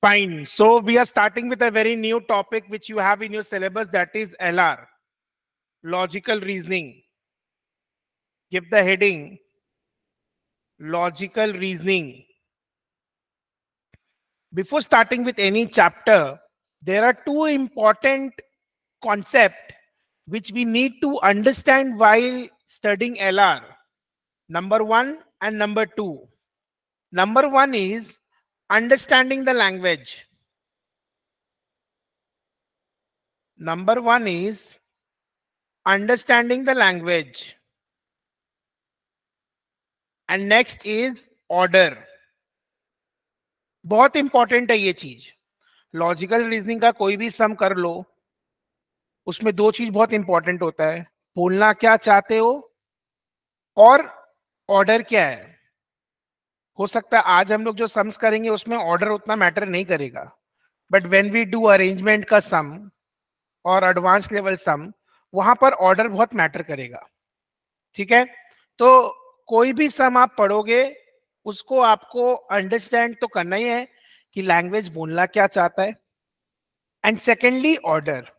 Fine. So we are starting with a very new topic which you have in your syllabus that is LR, logical reasoning. Give the heading, logical reasoning. Before starting with any chapter, there are two important concept which we need to understand while studying LR. Number one and number two. Number one is understanding the language. Number 1 is understanding the language. And next is order. बहुत important है ये चीज logical reasoning का कोई भी सम कर लो उसमें दो चीज बहुत इंपॉर्टेंट होता है बोलना क्या चाहते हो और ऑर्डर क्या है हो सकता है आज हम लोग जो सम्स करेंगे उसमें ऑर्डर उतना मैटर नहीं करेगा but when we do arrangement का सम और एडवांस लेवल सम वहां पर ऑर्डर बहुत मैटर करेगा ठीक है तो कोई भी सम आप पढ़ोगे उसको आपको अंडरस्टैंड तो करना ही है कि लैंग्वेज बोलना क्या चाहता है and secondly order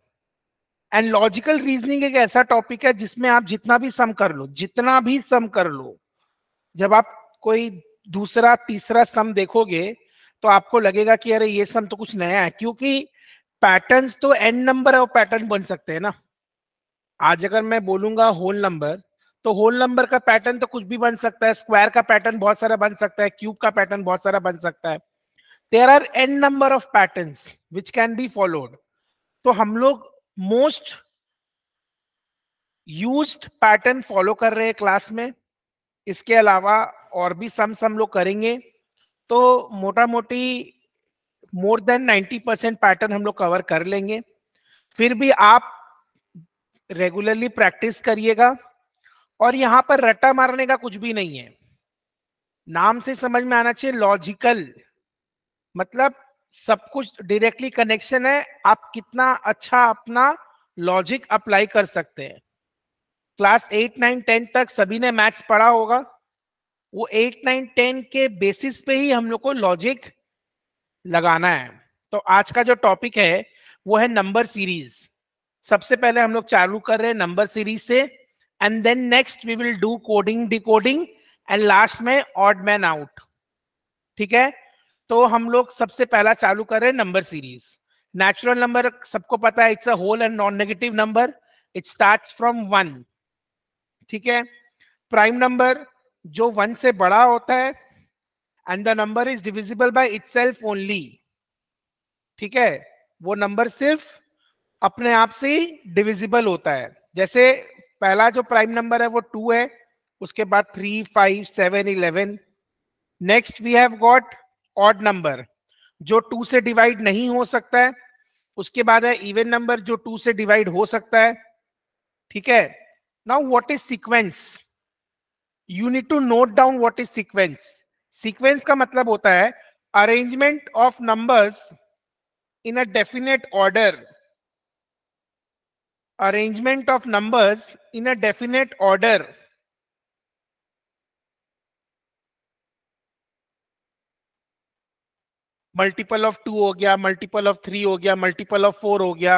and logical reasoning एक ऐसा टॉपिक है जिसमें आप जितना भी सम कर लो जितना भी सम कर लो जब आप कोई दूसरा तीसरा सम देखोगे तो आपको लगेगा कि अरे ये सम तो कुछ नया है क्योंकि पैटर्न्स तो एन नंबर और पैटर्न बन सकते हैं ना आज अगर मैं बोलूंगा होल नंबर तो होल नंबर का पैटर्न तो कुछ भी बन सकता है स्क्वायर का पैटर्न बहुत सारा बन सकता है क्यूब का पैटर्न बहुत सारा बन सकता है there are n number of pattern which can be followed तो हम लोग मोस्ट यूज पैटर्न फॉलो कर रहे हैं क्लास में इसके अलावा और भी सम्स हम लोग करेंगे तो मोटा मोटी मोर देन 90 परसेंट पैटर्न हम लोग कवर कर लेंगे फिर भी आप रेगुलरली प्रैक्टिस करिएगा और यहाँ पर रट्टा मारने का कुछ भी नहीं है नाम से समझ में आना चाहिए लॉजिकल मतलब सब कुछ डायरेक्टली कनेक्शन है आप कितना अच्छा अपना लॉजिक अप्लाई कर सकते हैं क्लास एट नाइन टेन तक सभी ने मैथ्स पढ़ा होगा वो एट नाइन टेन के बेसिस पे ही हम लोग को लॉजिक लगाना है तो आज का जो टॉपिक है वो है नंबर सीरीज सबसे पहले हम लोग चालू कर रहे हैं नंबर सीरीज से and then next we will do coding decoding and last में ऑड मैन आउट ठीक है तो हम लोग सबसे पहला चालू कर रहे हैं नंबर सीरीज नेचुरल नंबर सबको पता है it's a whole and non negative number it start from one ठीक है प्राइम नंबर जो वन से बड़ा होता है and the number is divisible by self only ठीक है वो नंबर सिर्फ अपने आप से ही डिविजिबल होता है जैसे पहला जो प्राइम नंबर है वो टू है उसके बाद three five seven eleven next we have got odd number जो टू से डिवाइड नहीं हो सकता है उसके बाद है इवन नंबर जो टू से डिवाइड हो सकता है ठीक है now what is sequence you need to note down what is sequence sequence का मतलब होता है arrangement of numbers in a definite order arrangement of numbers in a definite order multiple of to हो गया मल्टीपल ऑफ थ्री हो गया multiple of four हो गया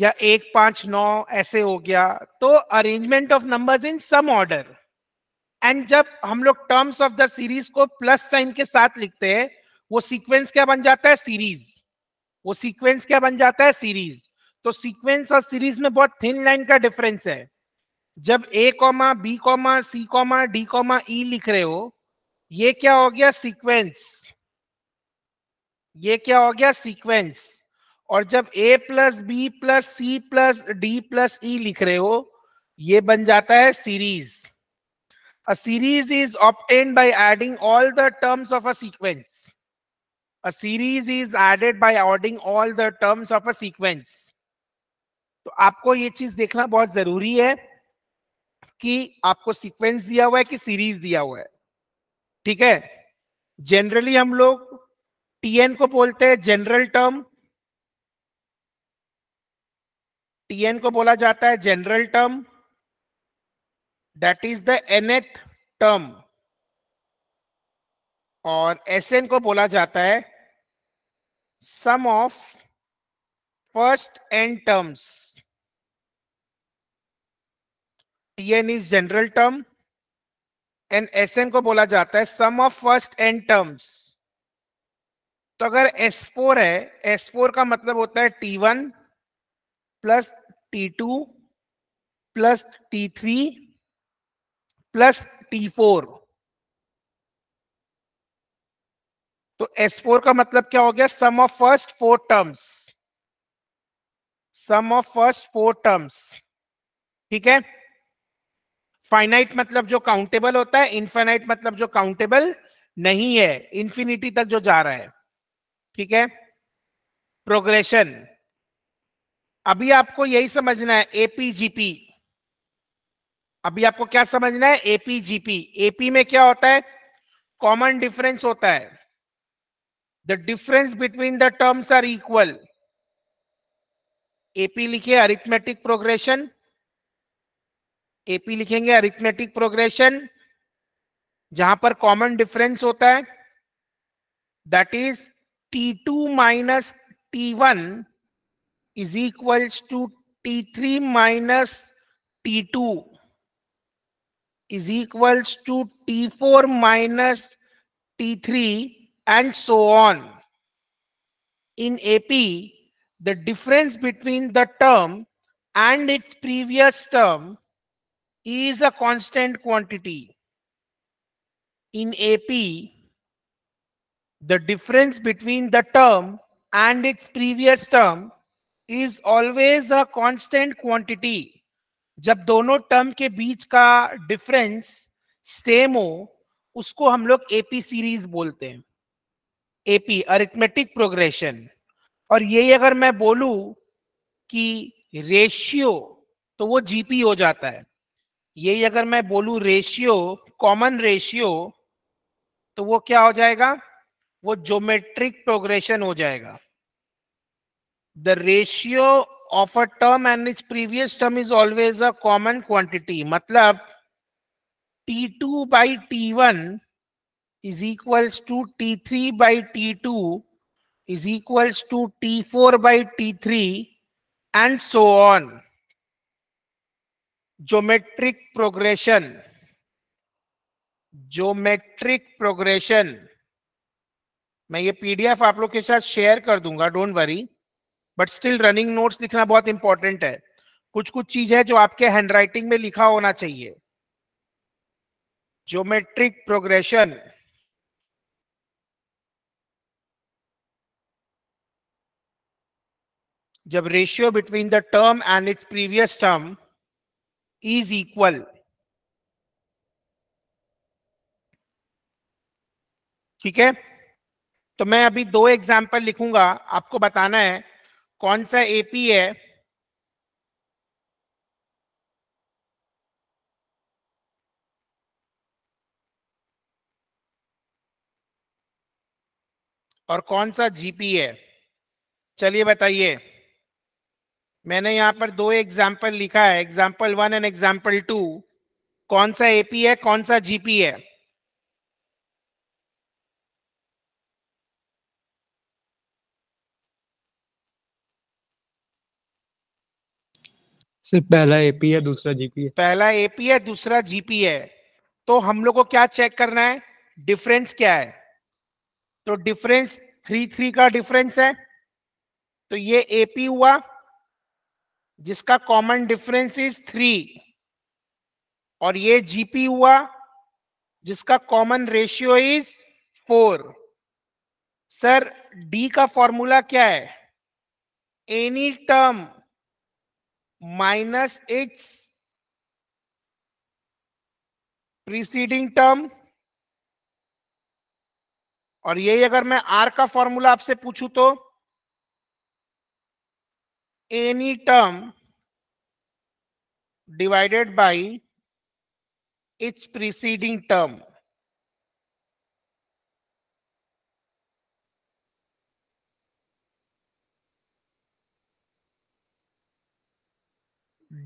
या एक पांच नौ ऐसे हो गया तो arrangement of numbers in some order and जब हम लोग टर्म्स ऑफ द सीरीज को प्लस साइन के साथ लिखते हैं वो सीक्वेंस क्या बन जाता है सीरीज वो सीक्वेंस क्या बन जाता है सीरीज तो सीक्वेंस और सीरीज में बहुत थिन लाइन का डिफरेंस है जब A comma B comma C comma D comma E लिख रहे हो ये क्या हो गया सीक्वेंस ये क्या हो गया सीक्वेंस और जब A plus B plus C plus D plus E लिख रहे हो ये बन जाता है series a series is obtained by adding all the terms of a sequence a series is added by adding all the terms of a sequence तो आपको ये चीज देखना बहुत जरूरी है कि आपको सीक्वेंस दिया हुआ है कि सीरीज दिया हुआ है ठीक है जनरली हम लोग टीएन को बोलते हैं जनरल टर्म टीएन को बोला जाता है general term that is the nth term और एसएन को बोला जाता है sum of first n terms T n is general term and S n को बोला जाता है sum of first n terms तो अगर S4 है S4 का मतलब होता है T1 plus T two plus T three plus T four तो एस फोर का मतलब क्या हो गया sum of first four terms sum of first four terms ठीक है फाइनाइट मतलब जो काउंटेबल होता है इनफाइनाइट मतलब जो काउंटेबल नहीं है इंफिनिटी तक जो जा रहा है ठीक है प्रोग्रेशन अभी आपको यही समझना है एपीजीपी अभी आपको क्या समझना है एपीजीपी एपी में क्या होता है कॉमन डिफरेंस होता है the difference between the terms are equal AP लिखिए अरिथमेटिक प्रोग्रेशन एपी लिखेंगे अरिथमेटिक प्रोग्रेशन जहां पर कॉमन डिफरेंस होता है that is T two minus T one is equals to T3 minus T2 is equals to T4 minus T3 and so on. In AP, the difference between the term and its previous term is a constant quantity. In AP, the difference between the term and its previous term is always a constant quantity जब दोनों term के बीच का difference same हो उसको हम लोग AP series बोलते हैं एपी अरिथमेटिक प्रोग्रेशन और यही अगर मैं बोलू कि रेशियो तो वो जीपी हो जाता है यही अगर मैं बोलू रेशियो कॉमन रेशियो तो वो क्या हो जाएगा वो ज्योमेट्रिक प्रोग्रेशन हो जाएगा the ratio of a term and its previous term is always a common quantity matlab t2 by t1 is equals to t3 by t2 is equals to t4 by t3 and so on geometric progression geometric progression मैं ये PDF आप लोग के साथ share कर दूंगा don't worry but still running notes लिखना बहुत इंपॉर्टेंट है कुछ कुछ चीज है जो आपके हैंडराइटिंग में लिखा होना चाहिए ज्योमेट्रिक प्रोग्रेशन जब ratio between the term and its previous term is equal ठीक है तो मैं अभी दो एग्जाम्पल लिखूंगा आपको बताना है कौन सा एपी है और कौन सा जीपी है चलिए बताइए मैंने यहां पर दो एग्जाम्पल लिखा है example one and example two कौन सा एपी है कौन सा जीपी है सिर्फ पहला एपी है दूसरा जीपी है पहला एपी है दूसरा जीपी है तो हम लोग को क्या चेक करना है डिफरेंस क्या है तो डिफरेंस थ्री थ्री का डिफरेंस है तो ये एपी हुआ जिसका कॉमन डिफरेंस इज थ्री और ये जीपी हुआ जिसका common ratio is four sir D का फॉर्मूला क्या है any term minus its preceding term और यही अगर मैं आर का फॉर्मूला आपसे पूछूं तो any term divided by its preceding term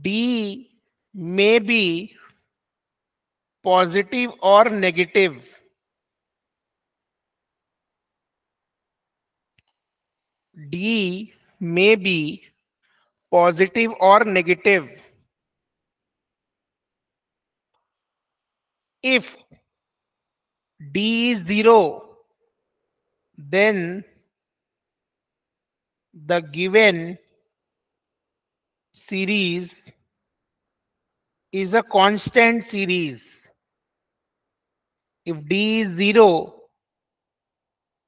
D may be positive or negative. D may be positive or negative. If D is 0, then the given series is a constant series. If D is 0,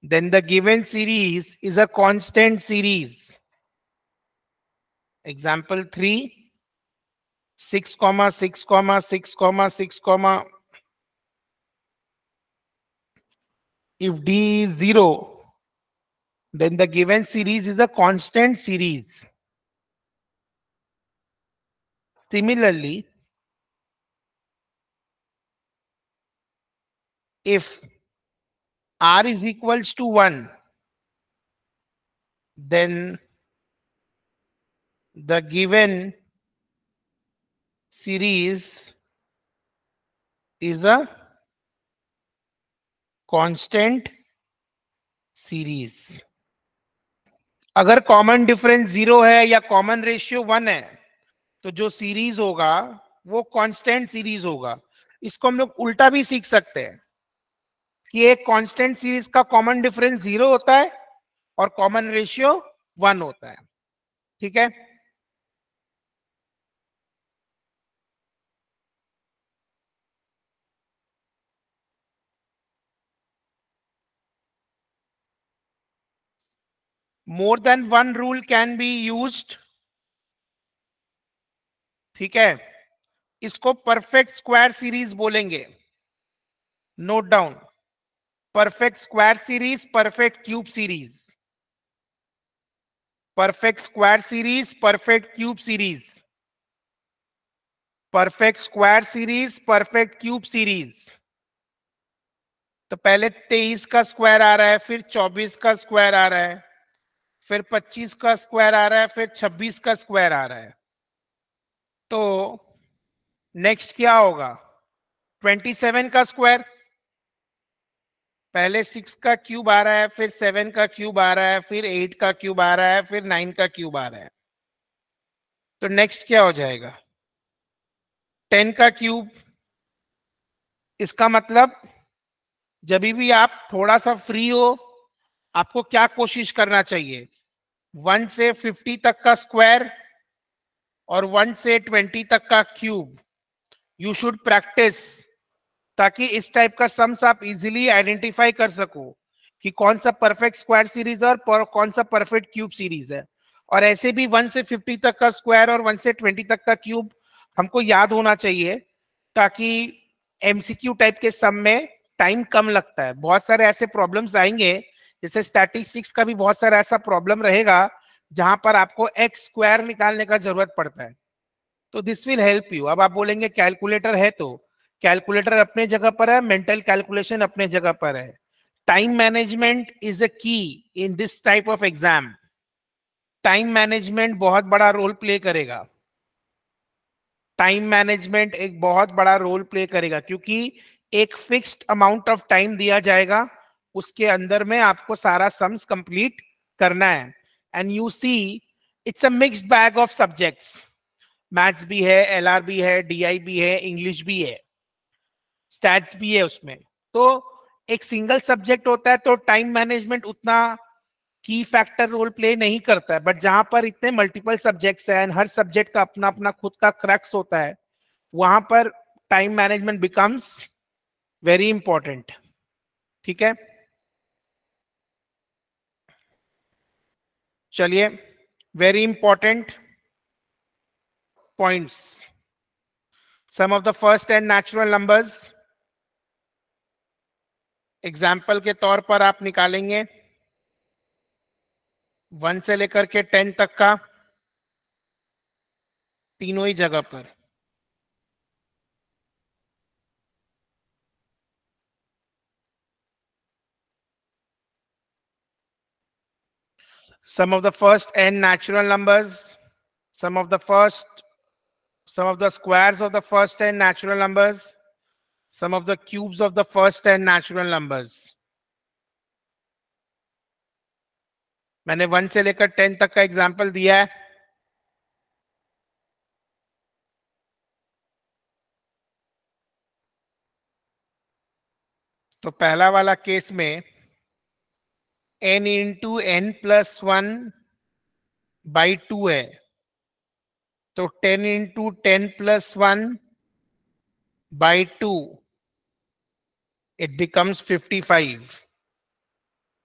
then the given series is a constant series. Example 3, 6, comma, 6, comma, 6, comma, 6, comma. If D is 0, then the given series is a constant series. Similarly, if r is equals to 1, then the given series is a constant series अगर common difference zero है या common ratio one है तो जो series होगा वो constant series होगा इसको हम लोग उल्टा भी सीख सकते हैं कि एक कांस्टेंट सीरीज का कॉमन डिफरेंस जीरो होता है और कॉमन रेशियो वन होता है ठीक है more than one rule can be used ठीक है इसको परफेक्ट स्क्वायर सीरीज बोलेंगे note down perfect square series perfect cube series perfect square series perfect cube series perfect square series perfect cube series तो पहले 23 का स्क्वायर आ रहा है फिर 24 का स्क्वायर आ रहा है फिर 25 का स्क्वायर आ रहा है फिर 26 का स्क्वायर आ रहा है तो नेक्स्ट क्या होगा 27 का स्क्वायर पहले सिक्स का क्यूब आ रहा है फिर सेवन का क्यूब आ रहा है फिर एट का क्यूब आ रहा है फिर नाइन का क्यूब आ रहा है तो नेक्स्ट क्या हो जाएगा टेन का क्यूब इसका मतलब जब भी आप थोड़ा सा फ्री हो आपको क्या कोशिश करना चाहिए वन से फिफ्टी तक का स्क्वायर और वन से ट्वेंटी तक का क्यूब यू शुड प्रैक्टिस ताकि इस टाइप का सम्स आप इजीली आइडेंटिफाई कर सको कि कौन सा परफेक्ट स्क्वायर सीरीज है और कौन सा परफेक्ट क्यूब सीरीज है और ऐसे भी वन से फिफ्टी तक का स्क्वायर और वन से ट्वेंटी तक का क्यूब हमको याद होना चाहिए ताकि एमसीक्यू टाइप के सम में टाइम कम लगता है बहुत सारे ऐसे प्रॉब्लम्स आएंगे जैसे स्टैटिस्टिक्स का भी बहुत सारा ऐसा प्रॉब्लम रहेगा जहां पर आपको एक्स स्क्वायर निकालने का जरूरत पड़ता है तो दिस विल हेल्प यू अब आप बोलेंगे कैलकुलेटर है तो कैलकुलेटर अपने जगह पर है मेंटल कैलकुलेशन अपने जगह पर है time management is a key in this type of exam time management बहुत बड़ा रोल प्ले करेगा टाइम मैनेजमेंट एक बहुत बड़ा रोल प्ले करेगा क्योंकि एक फिक्स्ड अमाउंट ऑफ टाइम दिया जाएगा उसके अंदर में आपको सारा सम्स कंप्लीट करना है and you see it's a mixed bag of subjects maths भी है एल भी है डी भी है इंग्लिश भी है स्टैट्स भी है उसमें तो एक सिंगल सब्जेक्ट होता है तो टाइम मैनेजमेंट उतना की फैक्टर रोल प्ले नहीं करता है बट जहां पर इतने मल्टीपल सब्जेक्ट्स हैं हर सब्जेक्ट का अपना अपना खुद का क्रक्स होता है वहां पर time management becomes very important ठीक है चलिए very important points sum of the first n natural numbers example के तौर पर आप निकालेंगे वन से लेकर के टेन तक का तीनों ही जगह पर some of the first n natural numbers, some of the first, some of the squares of the first n natural numbers, some of the cubes of the first n natural numbers. मैंने one से लेकर ten तक का example दिया है तो पहला वाला केस में n into n plus one by two है तो ten into ten plus one by two it becomes fifty five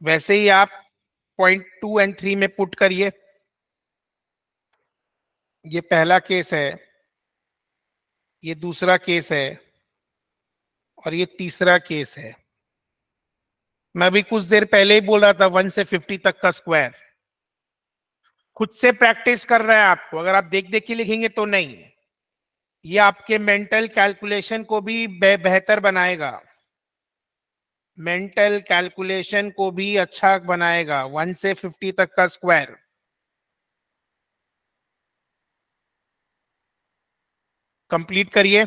वैसे ही आप पॉइंट टू एंड थ्री में पुट करिए ये पहला केस है ये दूसरा केस है और ये तीसरा केस है मैं भी कुछ देर पहले ही बोल रहा था वन से फिफ्टी तक का स्क्वायर खुद से प्रैक्टिस कर रहा है आपको अगर आप देख देख के लिखेंगे तो नहीं ये आपके मेंटल कैलकुलेशन को भी बेहतर बनाएगा मेंटल कैलकुलेशन को भी अच्छा बनाएगा वन से फिफ्टी तक का स्क्वायर कंप्लीट करिए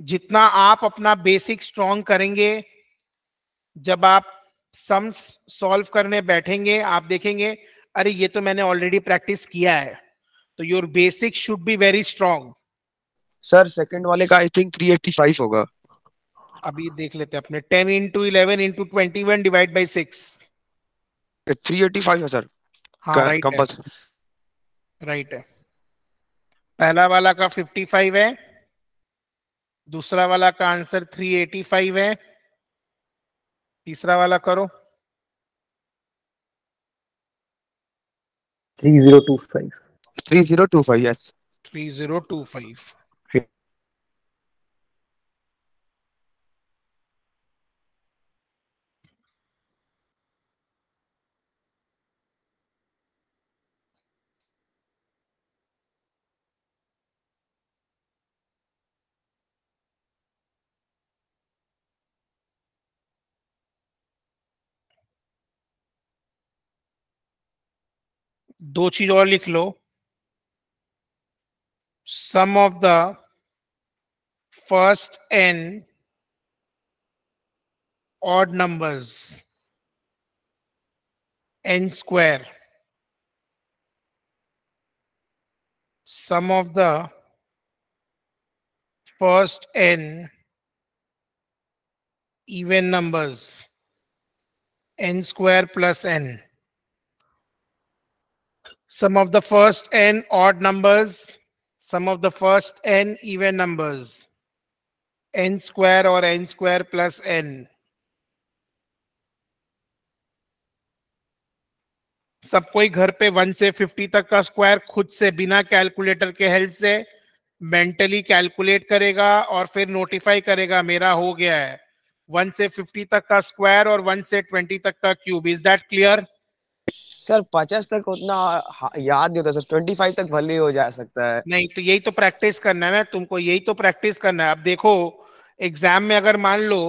जितना आप अपना बेसिक स्ट्रॉन्ग करेंगे जब आप सम्स सॉल्व करने बैठेंगे आप देखेंगे अरे ये तो मैंने ऑलरेडी प्रैक्टिस किया है तो your basic should be very strong sir second वाले का आई थिंक 385 होगा अभी देख लेते हैं अपने 10 into eleven into twenty one divide by six three eighty five है सर हाँ राइट है राइट है पहला वाला का फिफ्टी फाइव है दूसरा वाला का आंसर 385 है तीसरा वाला करो 3025 3025 यस 3025 दो चीज और लिख लो sum of the first n odd numbers n square sum of the first n even numbers n square plus n some of the first n odd numbers, some of the first n even numbers, n square or n square plus n. सबको कोई घर पे one से fifty तक का square खुद से बिना कैलकुलेटर के हेल्प से मेंटली कैलकुलेट करेगा और फिर नोटिफाई करेगा मेरा हो गया है वन से फिफ्टी तक का स्क्वायर और वन से ट्वेंटी तक का cube is that clear sir पचास तक उतना याद नहीं होता सर ट्वेंटी फाइव तक भले ही हो जा सकता है नहीं तो यही तो प्रैक्टिस करना है ना तुमको यही तो प्रैक्टिस करना है अब देखो एग्जाम में अगर मान लो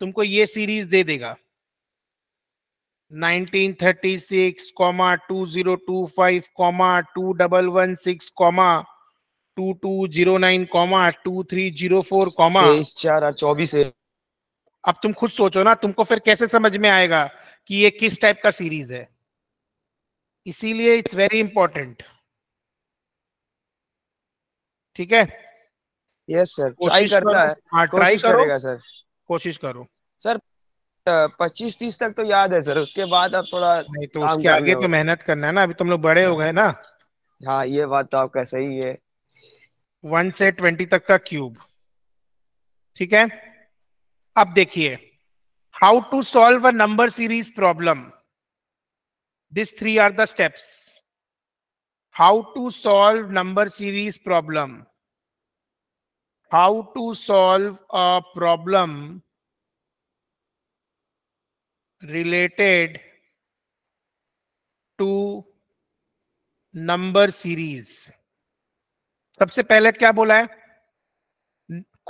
तुमको ये सीरीज दे देगा 1936, 2025, थ्री 2209, 2304, कॉमा चार और चौबीस अब तुम खुद सोचो ना तुमको फिर कैसे समझ में आएगा कि ये किस टाइप का सीरीज है इसीलिए इट्स वेरी इंपॉर्टेंट ठीक है यस सर ट्राई करता है ट्राई करेगा सर कोशिश करो सर पच्चीस तीस तक तो याद है सर उसके बाद अब थोड़ा नहीं तो उसके आगे तो मेहनत करना है ना अभी तुम लोग बड़े हो गए ना हाँ ये बात तो आपका सही है वन से ट्वेंटी तक का क्यूब ठीक है अब देखिए how to solve a number series problem these three are the steps how to solve number series problem how to solve a problem related to number series सबसे पहले क्या बोला है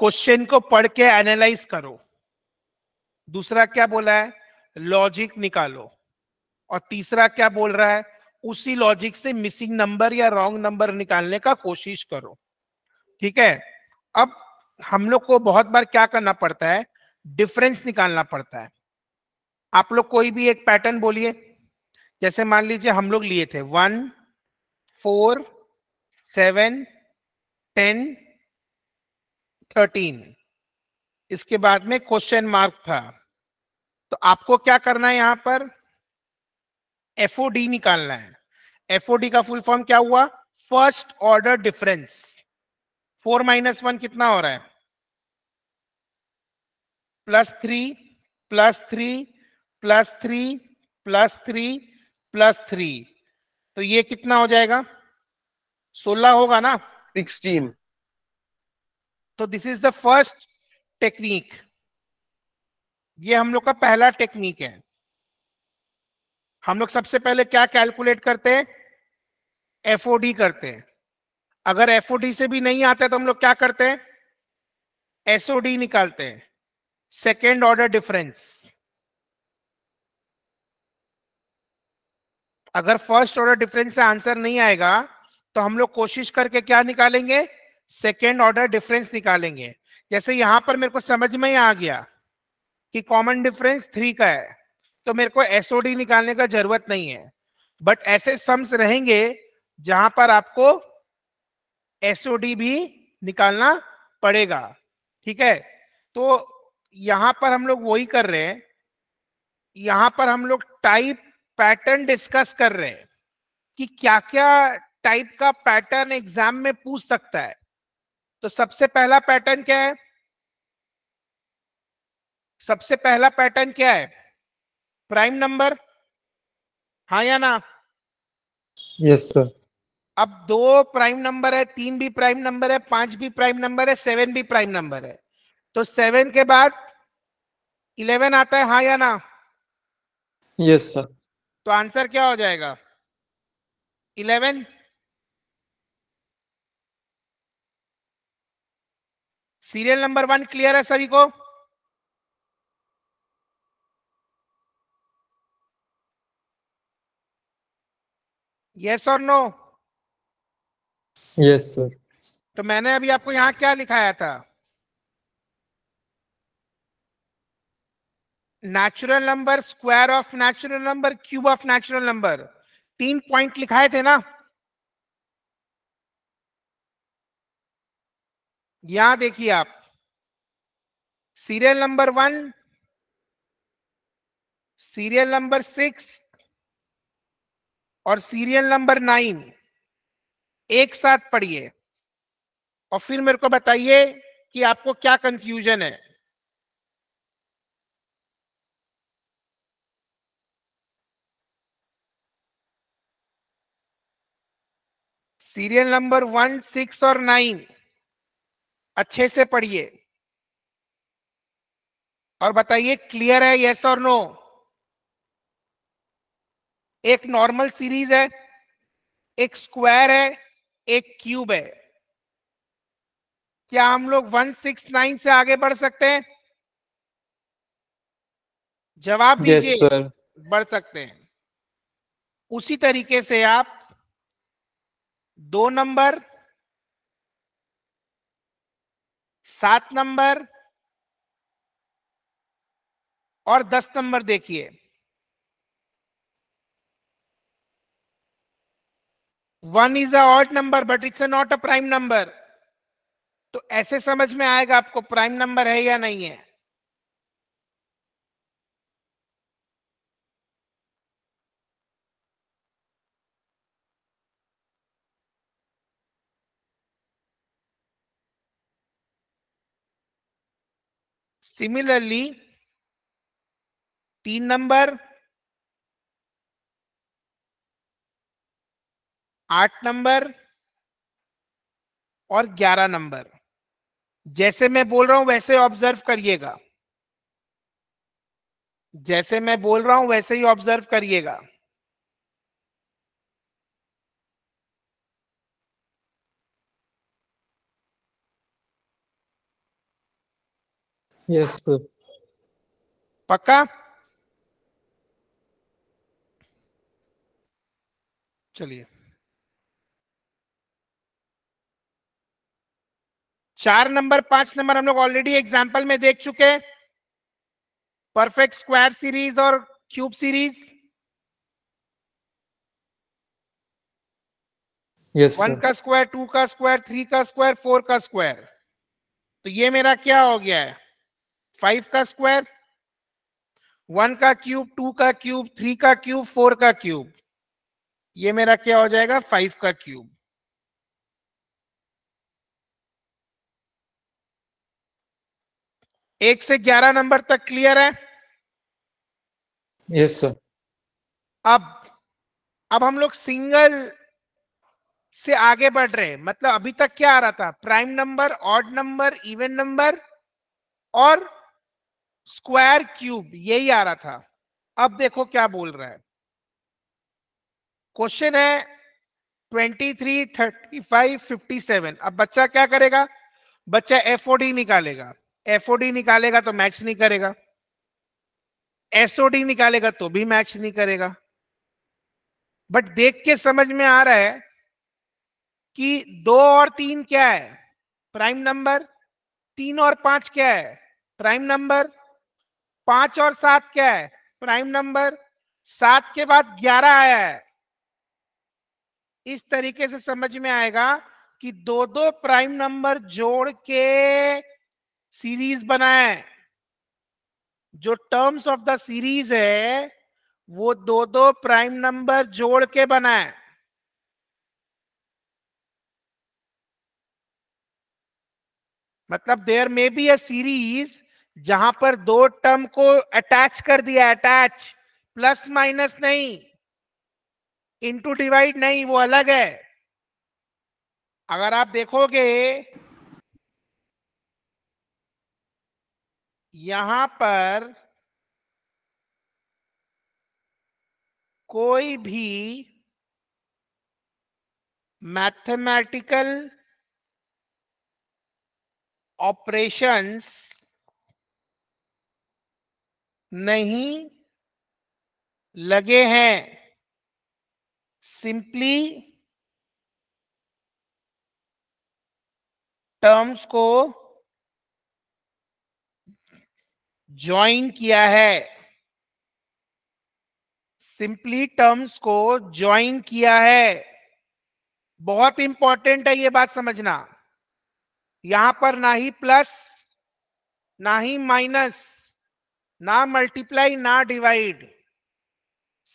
क्वेश्चन को पढ़ के एनालाइज करो दूसरा क्या बोला है लॉजिक निकालो और तीसरा क्या बोल रहा है उसी लॉजिक से मिसिंग नंबर या रॉन्ग नंबर निकालने का कोशिश करो ठीक है अब हम लोग को बहुत बार क्या करना पड़ता है डिफरेंस निकालना पड़ता है आप लोग कोई भी एक पैटर्न बोलिए जैसे मान लीजिए हम लोग लिए थे one four seven ten thirteen इसके बाद में क्वेश्चन मार्क था तो आपको क्या करना है यहां पर एफ निकालना है एफ का फुल फॉर्म क्या हुआ first order difference four minus one कितना हो रहा है plus three plus three plus three plus three plus three तो ये कितना हो जाएगा सोलह होगा ना सिक्सटीन तो this is the first technique ये हम लोग का पहला टेक्निक है हम लोग सबसे पहले क्या कैलकुलेट करते हैं एफओडी करते हैं अगर एफओडी से भी नहीं आता तो हम लोग क्या करते हैं एसओडी निकालते हैं सेकेंड ऑर्डर डिफरेंस अगर फर्स्ट ऑर्डर डिफरेंस से आंसर नहीं आएगा तो हम लोग कोशिश करके क्या निकालेंगे सेकेंड ऑर्डर डिफरेंस निकालेंगे जैसे यहां पर मेरे को समझ में ही आ गया कि कॉमन डिफरेंस थ्री का है तो मेरे को एसओडी निकालने का जरूरत नहीं है बट ऐसे सम्स रहेंगे जहां पर आपको एसओडी भी निकालना पड़ेगा ठीक है तो यहां पर हम लोग वही कर रहे हैं यहां पर हम लोग टाइप पैटर्न डिस्कस कर रहे हैं कि क्या क्या टाइप का पैटर्न एग्जाम में पूछ सकता है तो सबसे पहला पैटर्न क्या है सबसे पहला पैटर्न क्या है प्राइम नंबर हा या ना यस सर अब दो प्राइम नंबर है तीन भी प्राइम नंबर है पांच भी प्राइम नंबर है सेवन भी प्राइम नंबर है तो सेवन के बाद इलेवन आता है हा या ना यस सर तो आंसर क्या हो जाएगा eleven serial number one clear है सभी को यस और नो यस सर तो मैंने अभी आपको यहां क्या लिखाया था natural number square of natural number cube of natural number तीन पॉइंट लिखाए थे ना यहां देखिए आप serial number one serial number six और सीरियल नंबर नाइन एक साथ पढ़िए और फिर मेरे को बताइए कि आपको क्या कंफ्यूजन है सीरियल नंबर वन सिक्स और नाइन अच्छे से पढ़िए और बताइए क्लियर है यस और नो एक नॉर्मल सीरीज है एक स्क्वायर है एक क्यूब है क्या हम लोग 169 से आगे बढ़ सकते हैं जवाब दीजिए yes, बढ़ सकते हैं उसी तरीके से आप दो नंबर सात नंबर और दस नंबर देखिए one is odd number but it's not a prime number तो ऐसे समझ में आएगा आपको प्राइम नंबर है या नहीं है सिमिलरली तीन नंबर आठ नंबर और ग्यारह नंबर जैसे मैं बोल रहा हूं वैसे ऑब्जर्व करिएगा जैसे मैं बोल रहा हूं वैसे ही ऑब्जर्व करिएगा यस yes, पक्का चलिए चार नंबर पांच नंबर हम लोग ऑलरेडी एग्जाम्पल में देख चुके हैं परफेक्ट स्क्वायर सीरीज और क्यूब सीरीज yes, वन का स्क्वायर टू का स्क्वायर थ्री का स्क्वायर फोर का स्क्वायर तो ये मेरा क्या हो गया है फाइव का स्क्वायर वन का क्यूब टू का क्यूब थ्री का क्यूब फोर का क्यूब ये मेरा क्या हो जाएगा फाइव का क्यूब एक से ग्यारह नंबर तक क्लियर है यस सर अब अब हम लोग सिंगल से आगे बढ़ रहे हैं मतलब अभी तक क्या आ रहा था prime number odd number even number और स्क्वायर क्यूब यही आ रहा था अब देखो क्या बोल रहा है क्वेश्चन है 23, 35, 57 अब बच्चा क्या करेगा बच्चा एफ निकालेगा एफओडी निकालेगा तो मैच नहीं करेगा एसओडी निकालेगा तो भी मैच नहीं करेगा बट देख के समझ में आ रहा है कि दो और तीन क्या है प्राइम नंबर तीन और पांच क्या है प्राइम नंबर पांच और सात क्या है प्राइम नंबर सात के बाद ग्यारह आया है इस तरीके से समझ में आएगा कि दो दो प्राइम नंबर जोड़ के सीरीज बनाए जो टर्म्स ऑफ द सीरीज है वो दो दो प्राइम नंबर जोड़ के बनाए मतलब there may be a series जहां पर दो टर्म को अटैच कर दिया अटैच प्लस माइनस नहीं इनटू डिवाइड नहीं वो अलग है अगर आप देखोगे यहां पर कोई भी मैथमेटिकल ऑपरेशंस नहीं लगे हैं सिंपली टर्म्स को ज्वाइन किया है सिंपली टर्म्स को ज्वाइन किया है बहुत इंपॉर्टेंट है ये बात समझना यहां पर ना ही प्लस ना ही माइनस ना मल्टीप्लाई ना डिवाइड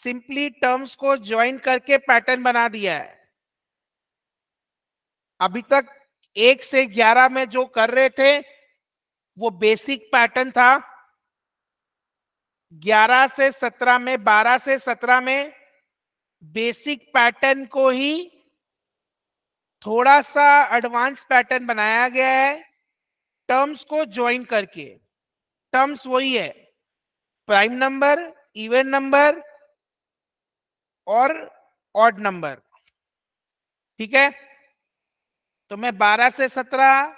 सिंपली टर्म्स को ज्वाइन करके पैटर्न बना दिया है अभी तक एक से ग्यारह में जो कर रहे थे वो बेसिक पैटर्न था 11 से 17 में 12 से 17 में बेसिक पैटर्न को ही थोड़ा सा एडवांस पैटर्न बनाया गया है टर्म्स को ज्वाइन करके टर्म्स वही है प्राइम नंबर इवन नंबर और ऑड नंबर ठीक है तो मैं 12 से 17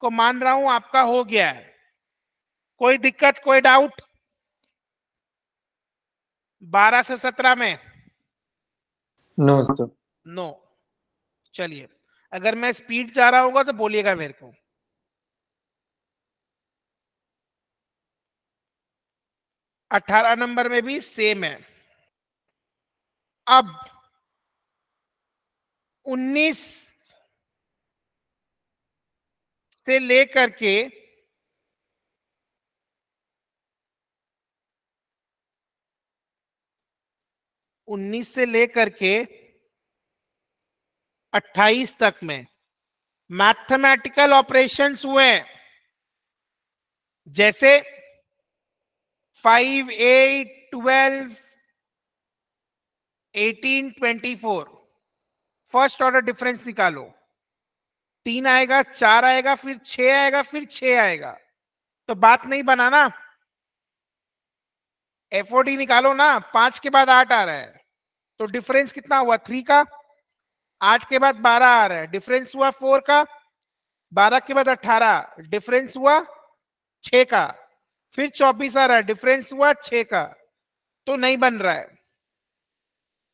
को मान रहा हूं आपका हो गया है कोई दिक्कत कोई डाउट बारह से सत्रह में नो नो चलिए अगर मैं स्पीड जा रहा होगा तो बोलिएगा मेरे को अठारह नंबर में भी सेम है अब उन्नीस से लेकर के 19 से लेकर के 28 तक में मैथमेटिकल ऑपरेशंस हुए जैसे five eight twelve eighteen twenty four first order difference निकालो तीन आएगा चार आएगा फिर छ आएगा फिर छ आएगा तो बात नहीं बनाना एफओडी निकालो ना पांच के बाद आठ आ रहा है तो डिफरेंस कितना हुआ थ्री का आठ के बाद बारह आ रहा है डिफरेंस हुआ फोर का बारह के बाद अठारह डिफरेंस हुआ छ का फिर चौबीस आ रहा है डिफरेंस हुआ छ का तो नहीं बन रहा है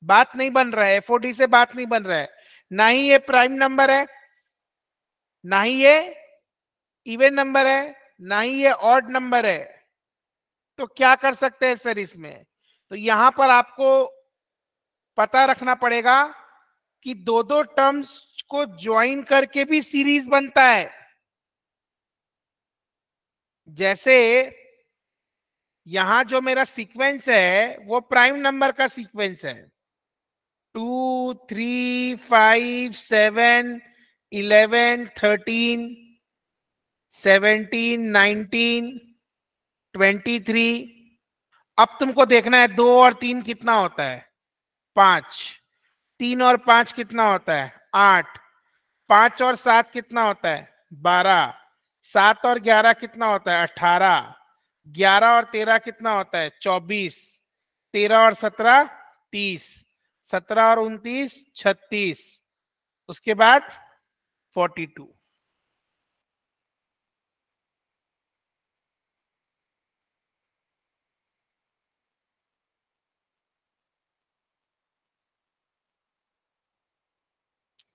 बात नहीं बन रहा है एफ से बात नहीं बन रहा है ना ही ये प्राइम नंबर है ना ही ये इवेंट नंबर है ना ही ये ऑड नंबर है तो क्या कर सकते हैं सर इसमें तो यहां पर आपको पता रखना पड़ेगा कि दो दो टर्म्स को ज्वाइन करके भी सीरीज बनता है जैसे यहां जो मेरा सीक्वेंस है वो प्राइम नंबर का सीक्वेंस है two three five seven eleven thirteen seventeen nineteen twenty three अब तुमको देखना है दो और तीन कितना होता है पांच तीन और पांच कितना होता है आठ पांच और सात कितना होता है बारह सात और ग्यारह कितना होता है अठारह ग्यारह और तेरह कितना होता है चौबीस तेरह और सत्रह तीस सत्रह और उनतीस छत्तीस उसके बाद फोर्टी टू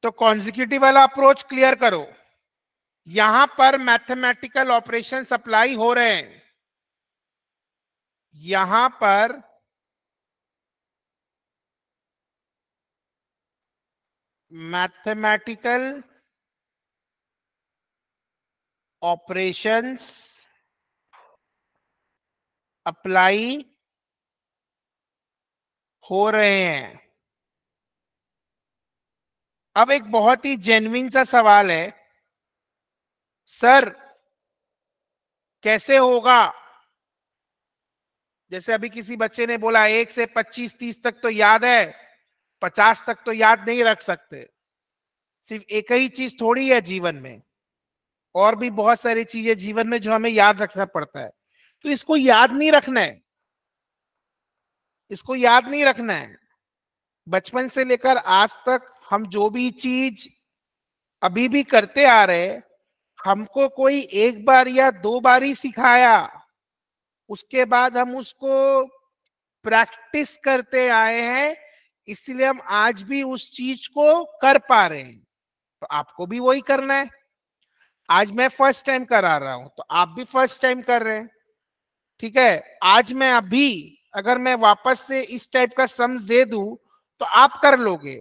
तो कॉन्जिक्यूटिव वाला अप्रोच क्लियर करो यहां पर मैथमेटिकल ऑपरेशन अप्लाई हो रहे हैं यहां पर मैथमेटिकल ऑपरेशंस अप्लाई हो रहे हैं अब एक बहुत ही जेनविन सा सवाल है सर कैसे होगा जैसे अभी किसी बच्चे ने बोला एक से पच्चीस तीस तक तो याद है पचास तक तो याद नहीं रख सकते सिर्फ एक ही चीज थोड़ी है जीवन में और भी बहुत सारी चीजें जीवन में जो हमें याद रखना पड़ता है तो इसको याद नहीं रखना है इसको याद नहीं रखना है बचपन से लेकर आज तक हम जो भी चीज अभी भी करते आ रहे हमको कोई एक बार या दो बार ही सिखाया उसके बाद हम उसको प्रैक्टिस करते आए हैं इसलिए हम आज भी उस चीज को कर पा रहे हैं तो आपको भी वही करना है आज मैं फर्स्ट टाइम करा रहा हूं तो आप भी फर्स्ट टाइम कर रहे हैं ठीक है आज मैं अभी अगर मैं वापस से इस टाइप का सम दे दू तो आप कर लोगे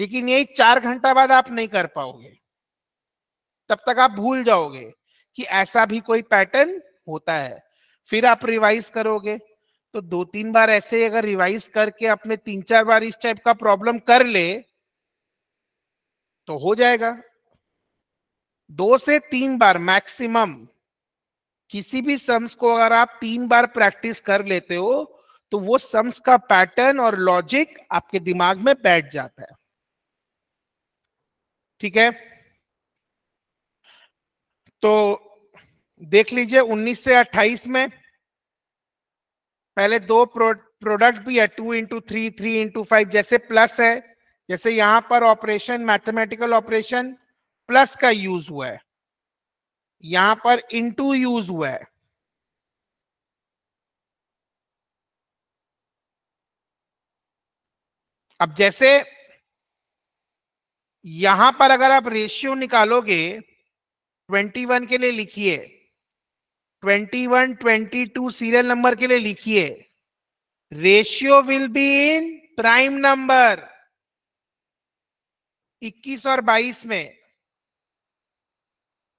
लेकिन यही चार घंटा बाद आप नहीं कर पाओगे तब तक आप भूल जाओगे कि ऐसा भी कोई पैटर्न होता है फिर आप रिवाइज करोगे तो दो तीन बार ऐसे अगर रिवाइज करके अपने तीन चार बार इस टाइप का प्रॉब्लम कर ले तो हो जाएगा दो से तीन बार मैक्सिमम किसी भी सम्स को अगर आप तीन बार प्रैक्टिस कर लेते हो तो वो सम्स का पैटर्न और लॉजिक आपके दिमाग में बैठ जाता है ठीक है तो देख लीजिए 19 से 28 में पहले दो प्रोडक्ट भी है two into three three into five जैसे प्लस है जैसे यहां पर ऑपरेशन मैथमेटिकल ऑपरेशन प्लस का यूज हुआ है यहां पर इंटू यूज हुआ है अब जैसे यहां पर अगर आप रेशियो निकालोगे 21 के लिए लिखिए 21 22 सीरियल नंबर के लिए लिखिए ratio will be in prime number 21 और 22 में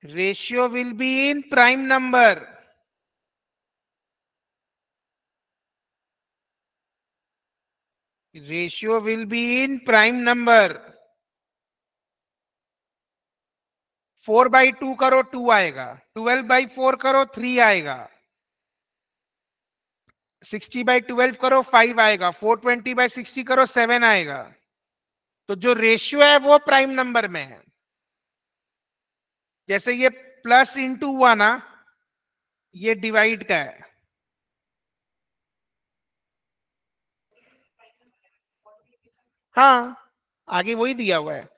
ratio will be in prime number ratio will be in prime number four by two करो टू आएगा ट्वेल्व बाई फोर करो थ्री आएगा सिक्सटी बाई ट्वेल्व करो फाइव आएगा फोर ट्वेंटी बाई सिक्सटी करो seven आएगा तो जो रेशियो है वो प्राइम नंबर में है जैसे ये प्लस इंटू हुआ ना ये डिवाइड का है हाँ आगे वही दिया हुआ है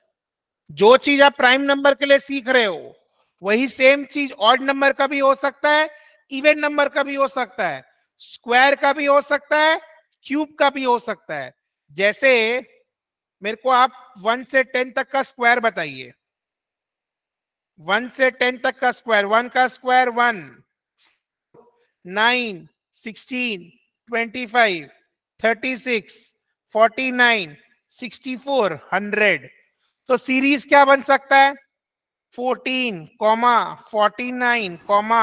जो चीज आप प्राइम नंबर के लिए सीख रहे हो वही सेम चीज ऑड नंबर का भी हो सकता है इवेंट नंबर का भी हो सकता है स्क्वायर का भी हो सकता है क्यूब का भी हो सकता है जैसे मेरे को आप वन से टेन तक का स्क्वायर बताइए वन से टेन तक का स्क्वायर वन का square one nine sixteen twenty five thirty six forty nine sixty four hundred तो सीरीज क्या बन सकता है fourteen comma forty nine comma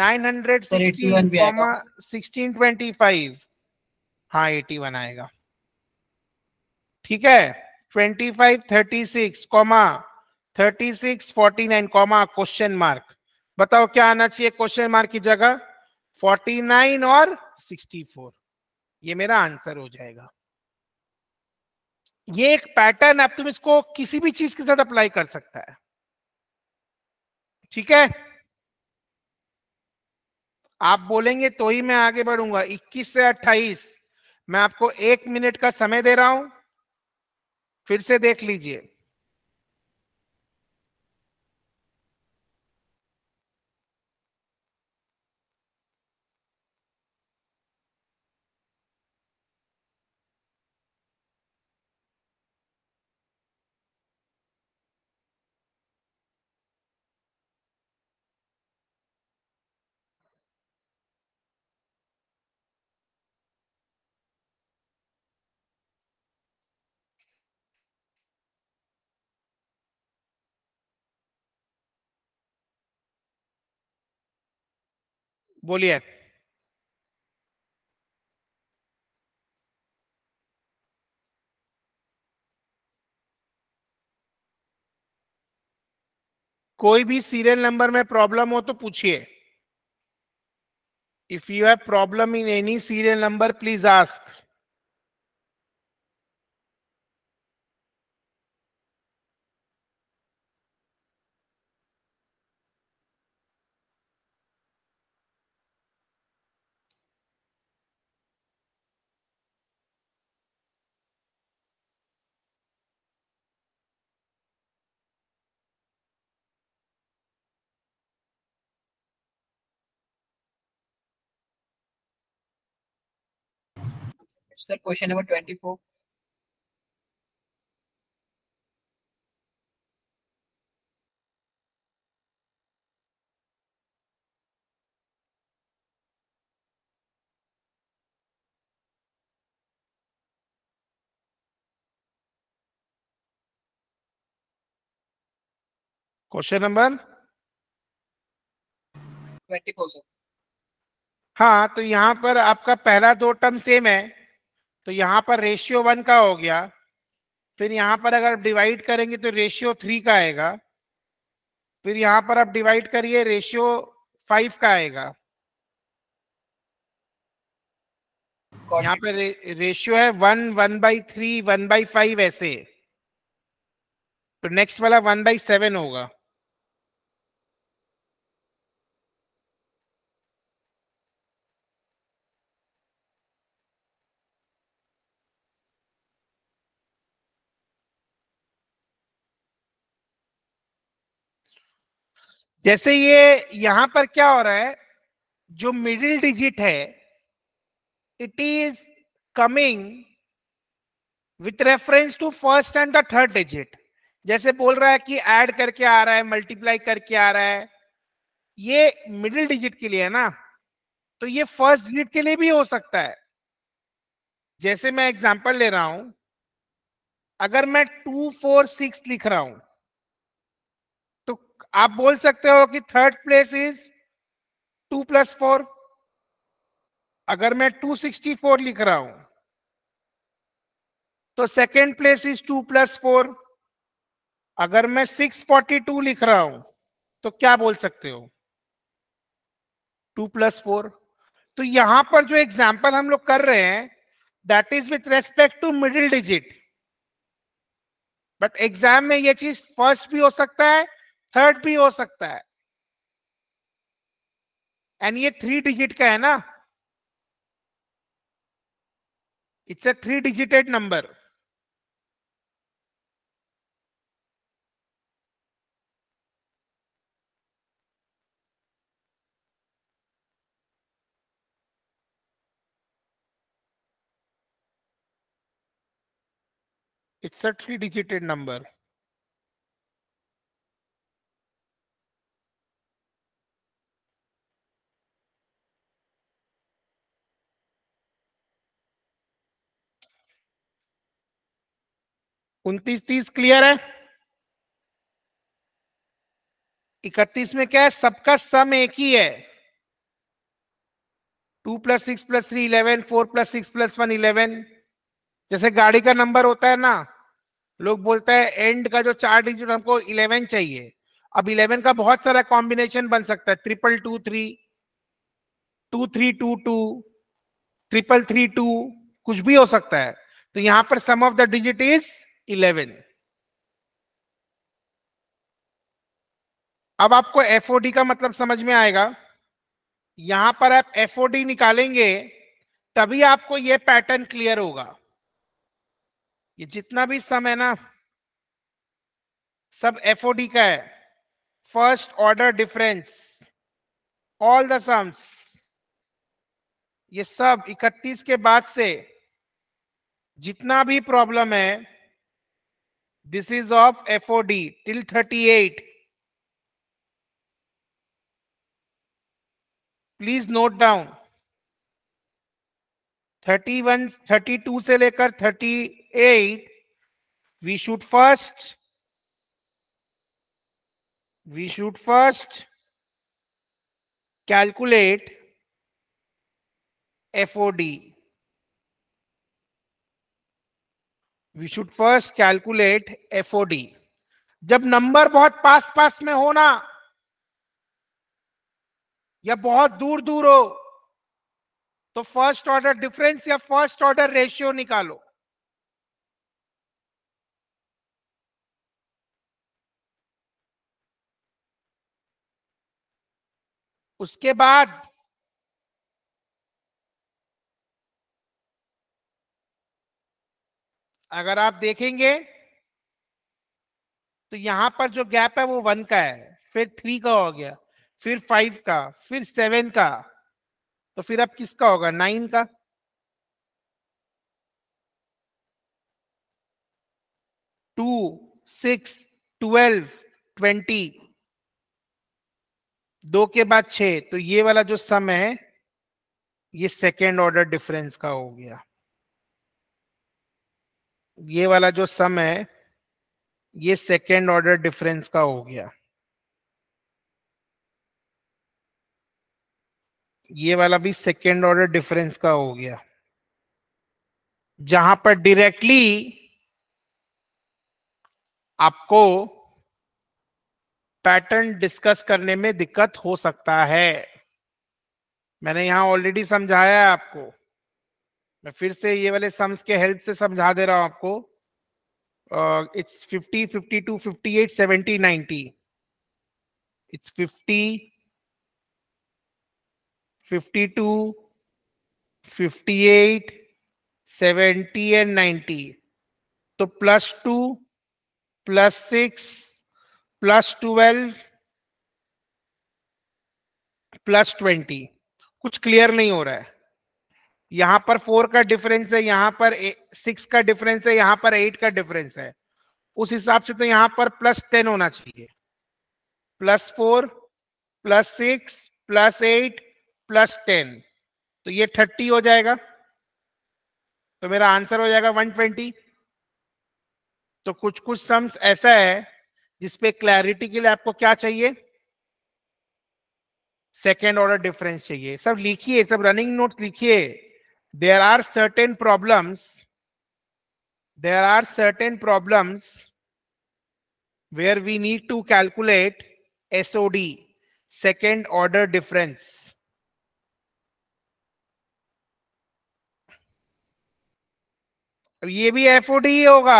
nine hundred comma sixteen twenty five हाँ एटी वन आएगा ठीक है twenty five thirty six comma thirty six forty nine comma question mark बताओ क्या आना चाहिए क्वेश्चन मार्क की जगह फोर्टी नाइन और सिक्सटी फोर ये मेरा आंसर हो जाएगा ये एक पैटर्न आप तुम इसको किसी भी चीज के साथ अप्लाई कर सकता है ठीक है आप बोलेंगे तो ही मैं आगे बढ़ूंगा 21 से 28 मैं आपको एक मिनट का समय दे रहा हूं फिर से देख लीजिए बोलिए कोई भी सीरियल नंबर में प्रॉब्लम हो तो पूछिए if you have problem in any serial number please ask question number twenty four question number twenty four sir हाँ तो यहाँ पर आपका पहला दो टर्म सेम है तो यहां पर रेशियो वन का हो गया फिर यहां पर अगर आप डिवाइड करेंगे तो रेशियो थ्री का आएगा फिर यहां पर आप डिवाइड करिए रेशियो फाइव का आएगा यहां पर रेशियो है one one by three one by five ऐसे तो नेक्स्ट वाला वन बाई सेवन होगा जैसे ये यहां पर क्या हो रहा है जो मिडिल डिजिट है it is coming with reference to first and the third digit जैसे बोल रहा है कि ऐड करके आ रहा है मल्टीप्लाई करके आ रहा है ये मिडिल डिजिट के लिए है ना तो ये फर्स्ट डिजिट के लिए भी हो सकता है जैसे मैं एग्जांपल ले रहा हूं अगर मैं टू फोर सिक्स लिख रहा हूं आप बोल सकते हो कि third place is two plus four अगर मैं 264 लिख रहा हूं तो second place is two plus four अगर मैं 642 लिख रहा हूं तो क्या बोल सकते हो टू प्लस फोर तो यहां पर जो एग्जाम्पल हम लोग कर रहे हैं that is with respect to middle digit but exam में ये चीज फर्स्ट भी हो सकता है थर्ड भी हो सकता है एंड ये थ्री डिजिट का है ना it's a three digited number it's a three digited number उनतीस तीस क्लियर है इकतीस में क्या है सबका सम एक ही है two plus six plus three eleven four plus six plus one eleven जैसे गाड़ी का नंबर होता है ना लोग बोलते हैं एंड का जो चार डिजिट हमको इलेवन चाहिए अब इलेवन का बहुत सारा कॉम्बिनेशन बन सकता है triple two three two three two two triple three two कुछ भी हो सकता है तो यहां पर sum of the digit is eleven अब आपको एफओडी का मतलब समझ में आएगा यहां पर आप एफओडी निकालेंगे तभी आपको यह पैटर्न क्लियर होगा ये जितना भी सम है ना सब एफओडी का है first order difference all the sums ये सब 31 के बाद से जितना भी प्रॉब्लम है This is of FOD till 38. Please note down. 31, 32 se lekar 38, we should first, we should first calculate FOD. We should first calculate FOD जब नंबर बहुत पास पास में हो ना या बहुत दूर दूर हो तो फर्स्ट ऑर्डर डिफरेंस या फर्स्ट ऑर्डर रेशियो निकालो उसके बाद अगर आप देखेंगे तो यहां पर जो गैप है वो वन का है फिर थ्री का हो गया फिर फाइव का फिर सेवन का तो फिर अब किसका होगा नाइन का टू सिक्स ट्वेल्व ट्वेंटी दो के बाद छ तो ये वाला जो सम है ये सेकेंड ऑर्डर डिफरेंस का हो गया ये वाला जो सम है ये सेकेंड ऑर्डर डिफरेंस का हो गया ये वाला भी सेकेंड ऑर्डर डिफरेंस का हो गया जहां पर डायरेक्टली आपको पैटर्न डिस्कस करने में दिक्कत हो सकता है मैंने यहां ऑलरेडी समझाया है आपको मैं फिर से ये वाले सम्स के हेल्प से समझा दे रहा हूं आपको it's fifty fifty two fifty eight seventy ninety it's fifty fifty two fifty eight seventy and ninety तो plus two plus six plus twelve plus twenty कुछ क्लियर नहीं हो रहा है यहां पर फोर का डिफरेंस है यहां पर सिक्स का डिफरेंस है यहां पर एट का डिफरेंस है उस हिसाब से तो यहां पर प्लस टेन होना चाहिए plus four plus six plus eight plus ten तो ये थर्टी हो जाएगा तो मेरा आंसर हो जाएगा वन ट्वेंटी तो कुछ कुछ सम्स ऐसा है जिसपे क्लैरिटी के लिए आपको क्या चाहिए सेकेंड ऑर्डर डिफरेंस चाहिए सब लिखिए सब रनिंग नोट लिखिए there are certain problems there are certain problems where we need to calculate SOD second order difference ये भी एफ होगा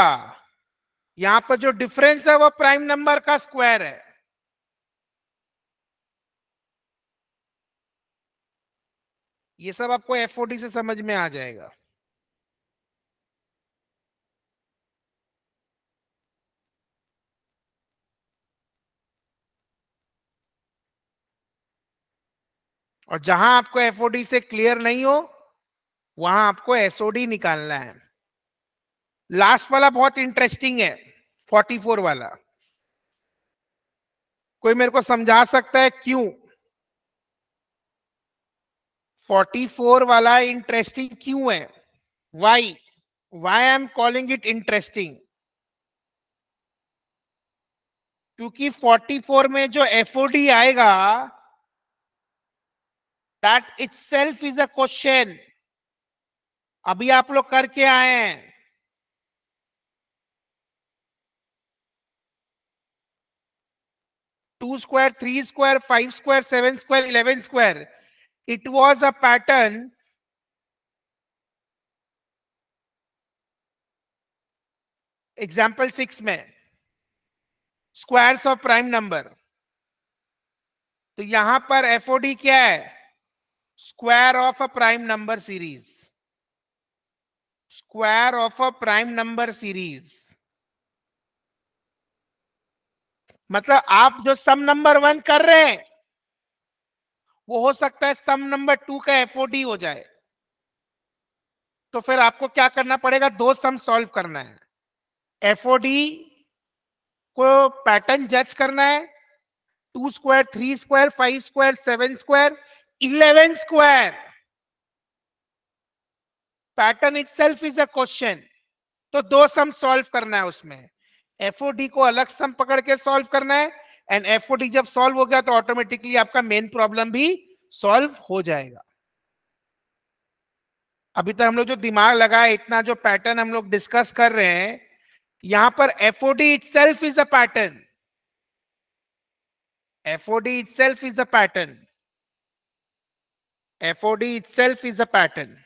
यहां पर जो डिफरेंस है वो प्राइम नंबर का स्क्वायर है ये सब आपको एफ से समझ में आ जाएगा और जहां आपको एफओडी से क्लियर नहीं हो वहां आपको एसओडी निकालना है लास्ट वाला बहुत इंटरेस्टिंग है 44 वाला कोई मेरे को समझा सकता है क्यों 44 वाला इंटरेस्टिंग क्यों है why why I am calling it interesting क्योंकि 44 में जो एफओडी आएगा that itself is a question अभी आप लोग करके आए हैं two square three square five square seven square eleven square it was a pattern example six में स्क्वायर्स ऑफ प्राइम नंबर तो यहां पर एफओडी क्या है square of a prime number series square of a prime number series मतलब आप जो सम number one कर रहे हैं वो हो सकता है सम नंबर टू का एफओडी हो जाए तो फिर आपको क्या करना पड़ेगा दो सम सॉल्व करना है एफओडी को पैटर्न जज करना है two square three square five square seven square eleven square pattern itself is a question तो दो सम सॉल्व करना है उसमें एफओडी को अलग सम पकड़ के सॉल्व करना है एंड एफ जब सॉल्व हो गया तो ऑटोमेटिकली आपका मेन प्रॉब्लम भी सॉल्व हो जाएगा अभी तक हम लोग जो दिमाग लगा इतना जो पैटर्न हम लोग डिस्कस कर रहे हैं यहां पर if itself is a pattern if itself is a pattern if itself is a pattern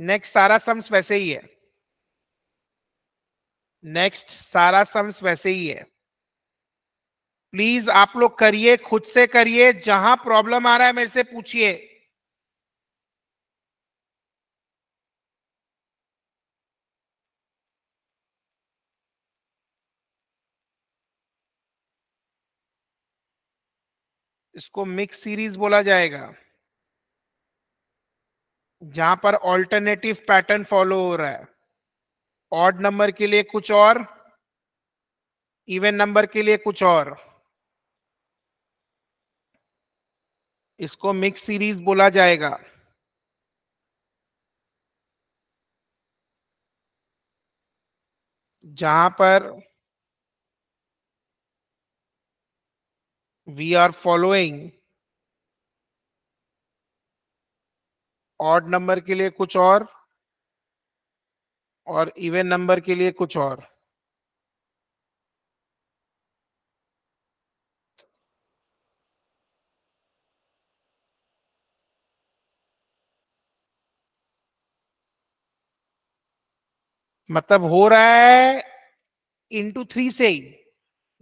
next सारा सम्स वैसे ही है नेक्स्ट सारा सम्स वैसे ही है प्लीज आप लोग करिए खुद से करिए जहां प्रॉब्लम आ रहा है मेरे से पूछिए इसको मिक्स सीरीज बोला जाएगा जहां पर ऑल्टरनेटिव पैटर्न फॉलो हो रहा है ऑड नंबर के लिए कुछ और इवेन नंबर के लिए कुछ और इसको मिक्स सीरीज बोला जाएगा जहां पर we are following odd number के लिए कुछ और और इवेन नंबर के लिए कुछ और मतलब हो रहा है इंटू थ्री से ही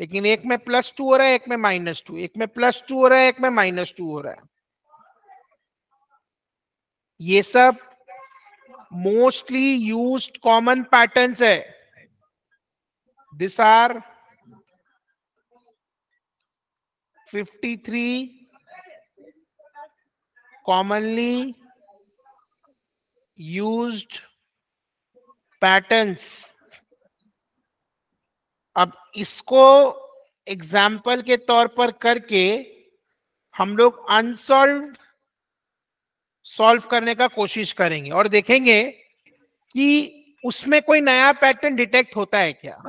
लेकिन एक में प्लस टू हो रहा है एक में माइनस टू एक में प्लस टू हो रहा है एक में माइनस टू हो रहा है ये सब मोस्टली यूज कॉमन पैटर्न है this are 53 commonly use patterns अब इसको एग्जाम्पल के तौर पर करके हम लोग अनसॉल्व सॉल्व करने का कोशिश करेंगे और देखेंगे कि उसमें कोई नया पैटर्न डिटेक्ट होता है क्या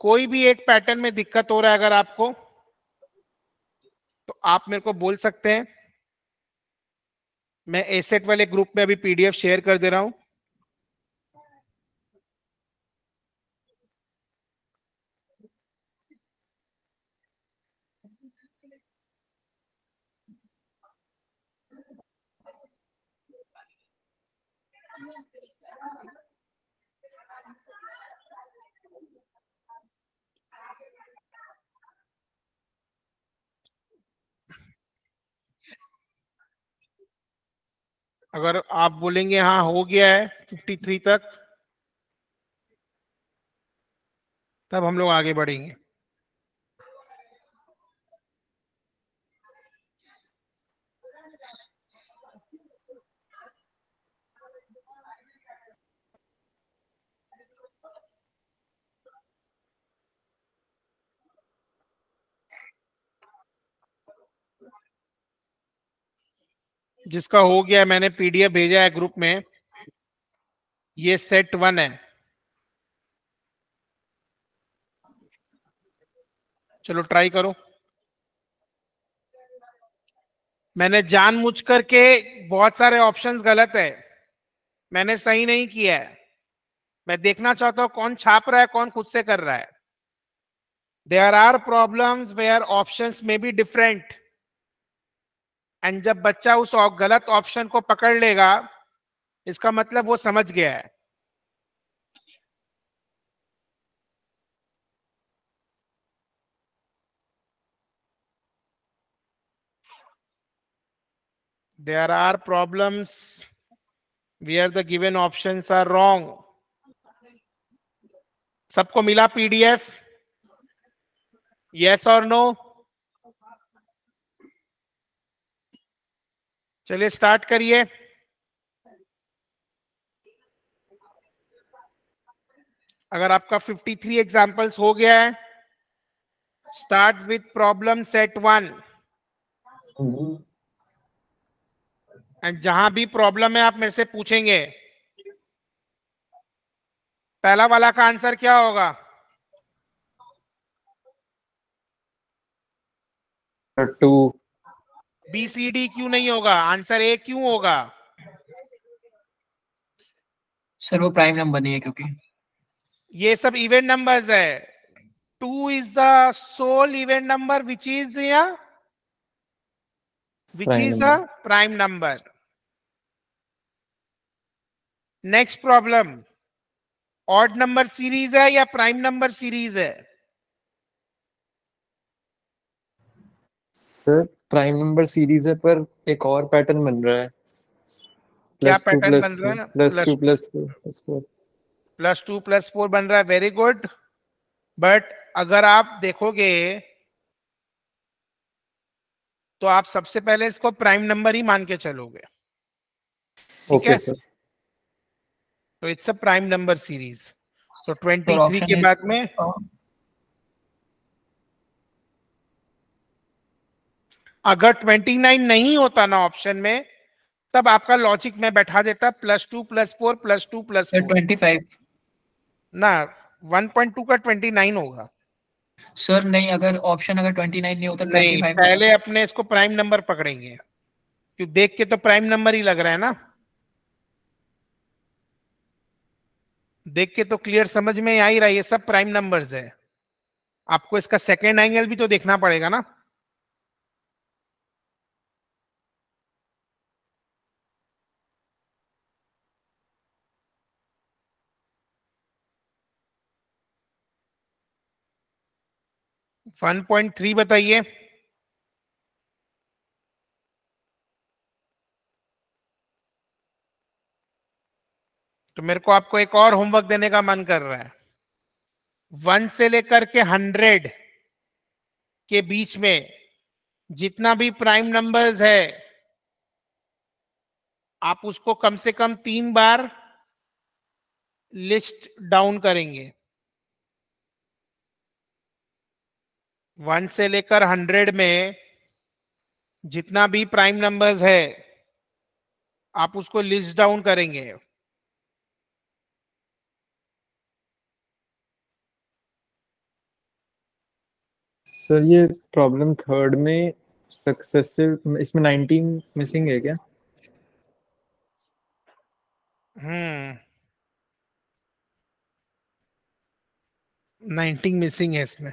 कोई भी एक पैटर्न में दिक्कत हो रहा है अगर आपको तो आप मेरे को बोल सकते हैं मैं एसेट वाले ग्रुप में अभी पीडीएफ शेयर कर दे रहा हूं अगर आप बोलेंगे हाँ हो गया है 53 तक तब हम लोग आगे बढ़ेंगे जिसका हो गया मैंने पीडीएफ भेजा है ग्रुप में ये सेट वन है चलो ट्राई करो मैंने जानबूझ करके बहुत सारे ऑप्शंस गलत है मैंने सही नहीं किया है मैं देखना चाहता हूं कौन छाप रहा है कौन खुद से कर रहा है are problems where are option में बी डिफरेंट एंड जब बच्चा उस गलत ऑप्शन को पकड़ लेगा इसका मतलब वो समझ गया है there are problems we are the given option are wrong सबको मिला पीडीएफ यस और नो चलिए स्टार्ट करिए अगर आपका 53 एग्जांपल्स हो गया है start with problem set one and जहां भी प्रॉब्लम है आप मेरे से पूछेंगे पहला वाला का आंसर क्या होगा टू बी सी डी क्यों नहीं होगा आंसर ए क्यों होगा सर वो प्राइम नंबर नहीं है क्योंकि ये सब इवेंट नंबर्स है two is the sole even number which is which which is a prime number next problem odd number series है या प्राइम नंबर सीरीज है सर प्राइम नंबर सीरीज है पर एक और पैटर्न बन रहा है प्लस क्या pattern plus two plus four plus two plus four बन रहा है वेरी गुड बट अगर आप देखोगे तो आप सबसे पहले इसको प्राइम नंबर ही मान के चलोगे ठीक okay, है तो it's a prime number series तो 23 के बाद तो में अगर 29 नहीं होता ना ऑप्शन में तब आपका लॉजिक में बैठा देता plus two plus four plus two plus twenty five ना 1.2 का 29 होगा सर नहीं अगर ऑप्शन अगर 29 नहीं होता नहीं पहले अपने इसको प्राइम नंबर पकड़ेंगे क्यों देख के तो प्राइम नंबर ही लग रहा है ना देख के तो क्लियर समझ में आ ही रहा है ये सब प्राइम नंबर्स है आपको इसका सेकेंड एंगल भी तो देखना पड़ेगा ना वन पॉइंट थ्री बताइए तो मेरे को आपको एक और होमवर्क देने का मन कर रहा है वन से लेकर के हंड्रेड के बीच में जितना भी प्राइम नंबर्स है आप उसको कम से कम तीन बार लिस्ट डाउन करेंगे वन से लेकर हंड्रेड में जितना भी प्राइम नंबर्स है आप उसको लिस्ट डाउन करेंगे सर ये प्रॉब्लम थर्ड में सक्सेसिव इसमें नाइनटीन मिसिंग है क्या हम्म नाइनटीन मिसिंग है इसमें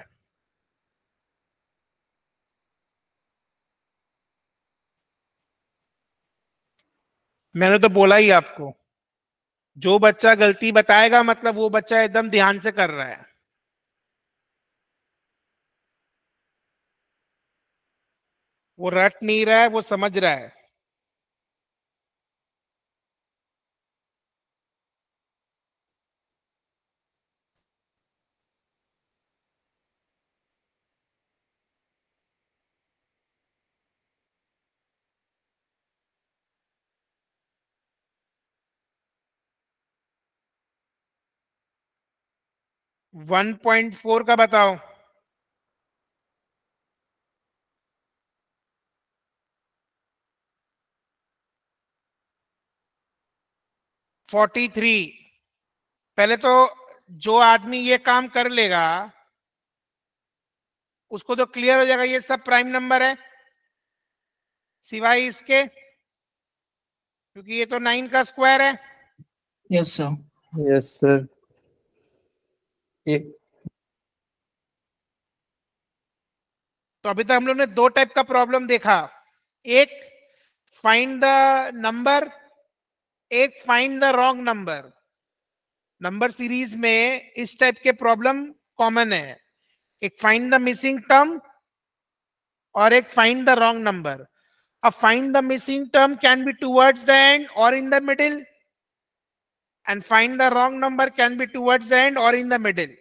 मैंने तो बोला ही आपको जो बच्चा गलती बताएगा मतलब वो बच्चा एकदम ध्यान से कर रहा है वो रट नहीं रहा है वो समझ रहा है 1.4 का बताओ फोर्टी थ्री पहले तो जो आदमी ये काम कर लेगा उसको तो क्लियर हो जाएगा ये सब प्राइम नंबर है सिवाय इसके क्योंकि ये तो नाइन का स्क्वायर है यस सर यस सर ये तो अभी तक हम लोग ने दो टाइप का प्रॉब्लम देखा एक फाइंड द नंबर एक find the wrong number number series में इस टाइप के प्रॉब्लम कॉमन है एक फाइंड द मिसिंग टर्म और एक find the wrong number a find the missing term can be towards the end और in the middle and find the wrong number can be towards the end और in the middle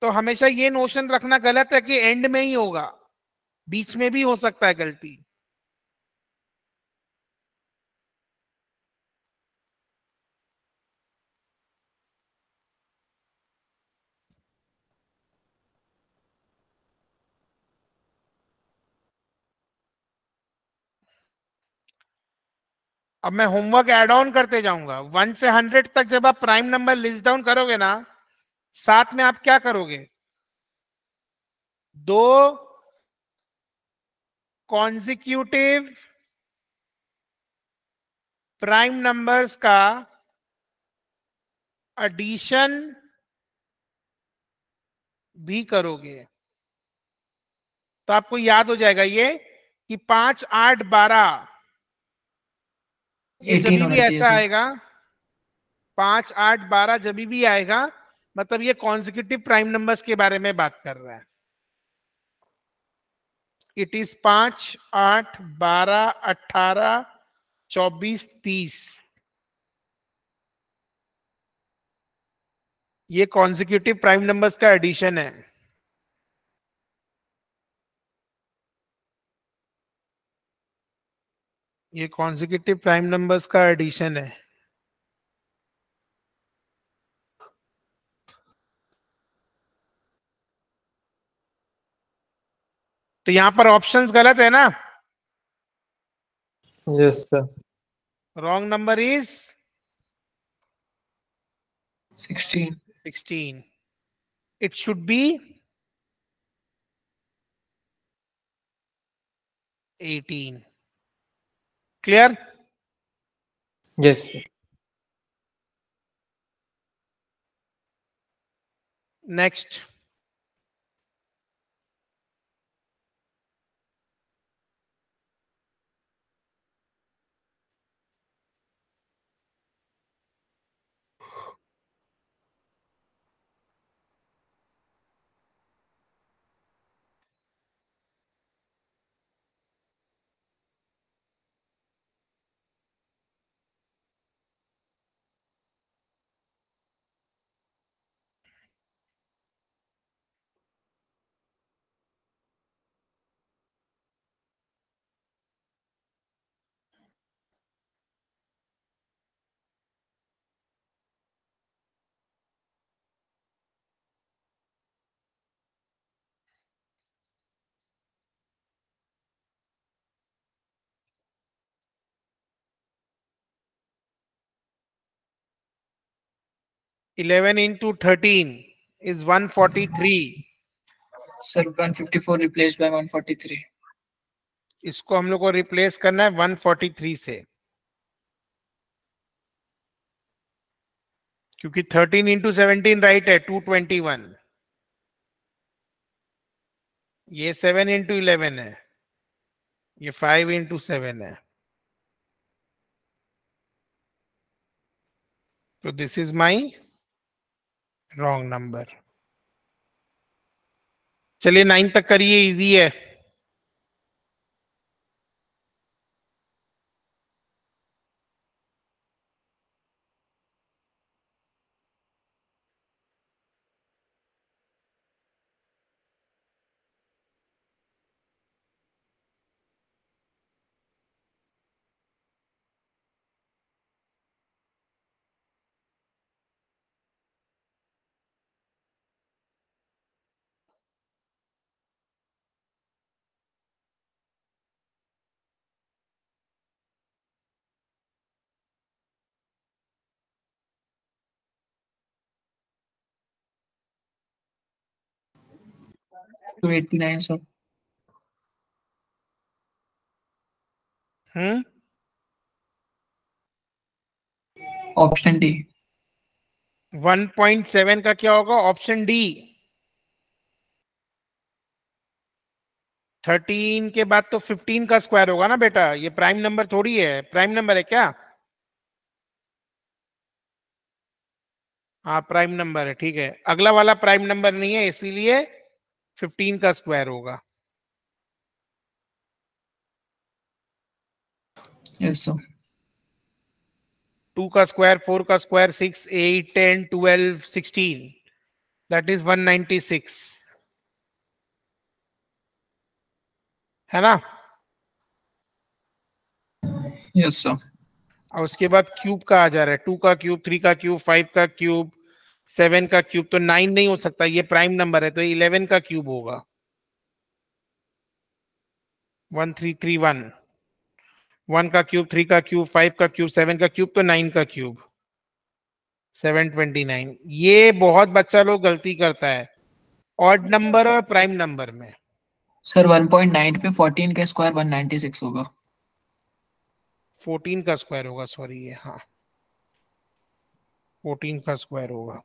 तो हमेशा ये notion रखना गलत है कि and में ही होगा बीच में भी हो सकता है गलती अब मैं होमवर्क एड ऑन करते जाऊंगा वन से हंड्रेड तक जब आप प्राइम नंबर लिस्ट डाउन करोगे ना साथ में आप क्या करोगे दो कॉन्जिक्यूटिव प्राइम नंबर्स का एडिशन भी करोगे तो आपको याद हो जाएगा ये कि पांच आठ बारह ये जब भी ऐसा आएगा पांच आठ बारह जब भी आएगा मतलब ये कॉन्जिक्यूटिव प्राइम नंबर्स के बारे में बात कर रहा है इट इज पांच आठ बारह अठारह चौबीस तीस ये कॉन्जिक्यूटिव प्राइम नंबर्स का एडिशन है ये कॉन्जिक्यूटिव प्राइम नंबर्स का एडिशन है तो यहां पर ऑप्शंस गलत है ना yes sir wrong number is sixteen sixteen it should be eighteen Clear? Yes. Next. 11 into 13 is 143 sir 154 replace by 143 इसको हम लोग को रिप्लेस करना है 143 से क्योंकि 13 इंटू सेवनटीन राइट है 221 ये 7 इंटू इलेवन है ये 5 इंटू सेवन है तो this is my wrong number चलिए नाइन तक करिए इजी है to 89 sir hmm option D 1.7 का क्या होगा ऑप्शन डी 13 के बाद तो 15 का स्क्वायर होगा ना बेटा ये प्राइम नंबर थोड़ी है प्राइम नंबर है क्या हाँ प्राइम नंबर है ठीक है अगला वाला प्राइम नंबर नहीं है इसीलिए फिफ्टीन का स्क्वायर होगा टू का स्क्वायर फोर का square six eight ten twelve sixteen that is one ninety six है ना यस yes, सर और उसके बाद क्यूब का आ जा रहा है टू का क्यूब थ्री का क्यूब फाइव का क्यूब सेवन का क्यूब तो नाइन नहीं हो सकता ये प्राइम नंबर है तो इलेवन का क्यूब होगा one three three one one का क्यूब थ्री का क्यूब फाइव का क्यूब सेवन का क्यूब तो नाइन का क्यूब सेवन ट्वेंटी नाइन ये बहुत बच्चा लोग गलती करता है ऑड नंबर और प्राइम नंबर में सर वन पॉइंट नाइन पे फोर्टीन का स्क्वायर वन नाइनटी सिक्स होगा फोर्टीन का स्क्वायर होगा सॉरी ये हाँ फोर्टीन का स्क्वायर होगा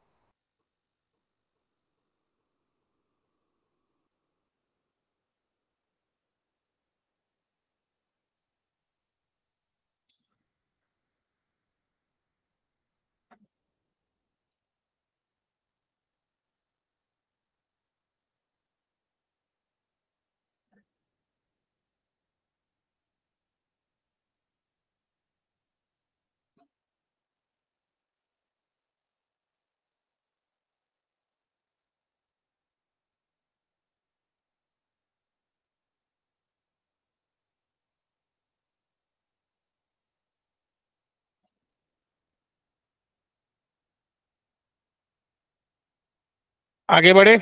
आगे बढ़े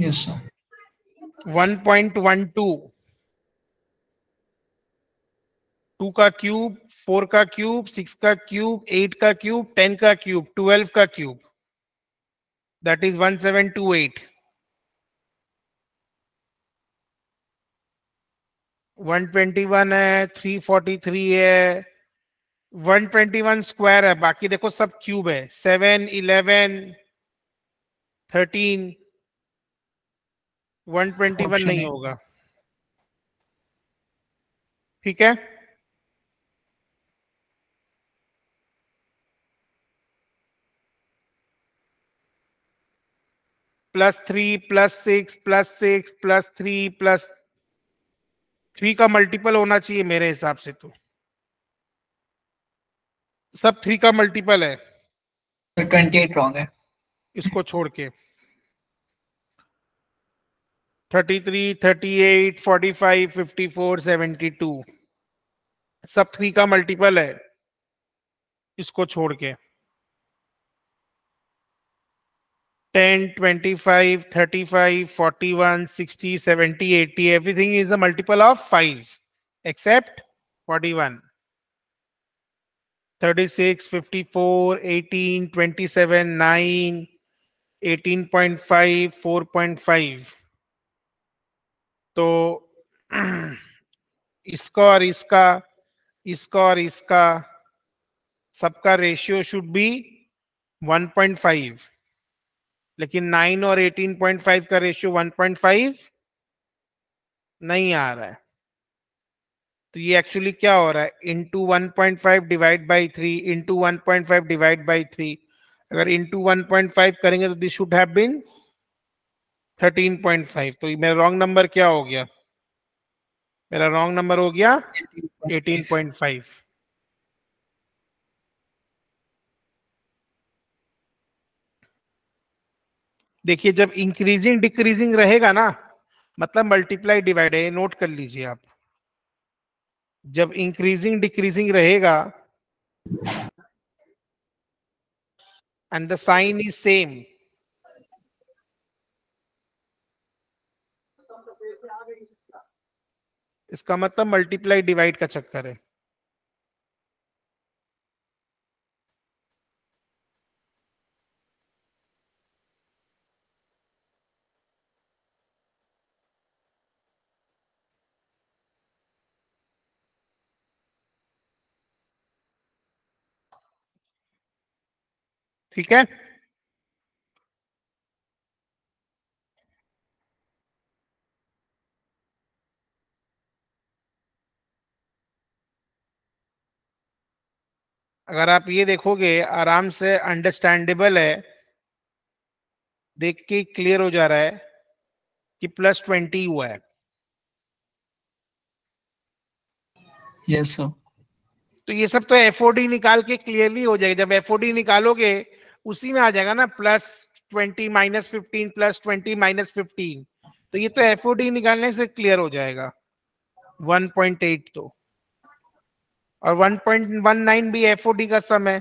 yes point one two to का क्यूब फोर का क्यूब सिक्स का क्यूब एट का क्यूब टेन का क्यूब ट्वेल्व का cube that is one one seven two eight twenty one है थ्री फोर्टी थ्री है 121 स्क्वायर है बाकी देखो सब क्यूब है सेवन इलेवन थर्टीन वन नहीं होगा ठीक है plus three plus six plus six plus three plus three का मल्टीपल होना चाहिए मेरे हिसाब से तो सब थ्री का मल्टीपल है ट्वेंटी एट रॉन्ग है इसको छोड़ के thirty three thirty eight forty five fifty four seventy two सब थ्री का मल्टीपल है इसको छोड़ के ten twenty five thirty five forty one sixty seventy eighty everything is the multiple of five except forty one 36, 54, 18, 27, 9, 18.5, 4.5 तो इसका और इसका इसका और इसका सबका रेशियो शुड बी 1.5 लेकिन 9 और 18.5 का रेशियो 1.5 नहीं आ रहा है तो ये एक्चुअली क्या हो रहा है into one point five divide by three into one point five divide by three अगर इंटू वन पॉइंट फाइव करेंगे तो this should have been thirteen point five तो मेरा रॉन्ग नंबर क्या हो गया मेरा रॉन्ग नंबर हो गया एटीन पॉइंट फाइव देखिए जब इंक्रीजिंग डिक्रीजिंग रहेगा ना मतलब मल्टीप्लाई डिवाइड है नोट कर लीजिए आप जब इंक्रीजिंग डिक्रीजिंग रहेगा and the sign is same इसका मतलब मल्टीप्लाई डिवाइड का चक्कर है ठीक है अगर आप ये देखोगे आराम से अंडरस्टैंडेबल है देख के क्लियर हो जा रहा है कि प्लस ट्वेंटी हुआ है यस yes, सर तो ये सब तो एफओडी निकाल के क्लियरली हो जाएगा जब एफओडी निकालोगे उसी में आ जाएगा ना plus twenty minus fifteen plus twenty minus fifteen तो ये तो एफ निकालने से क्लियर हो जाएगा 1.8 तो और 1.19 भी एफ का सम है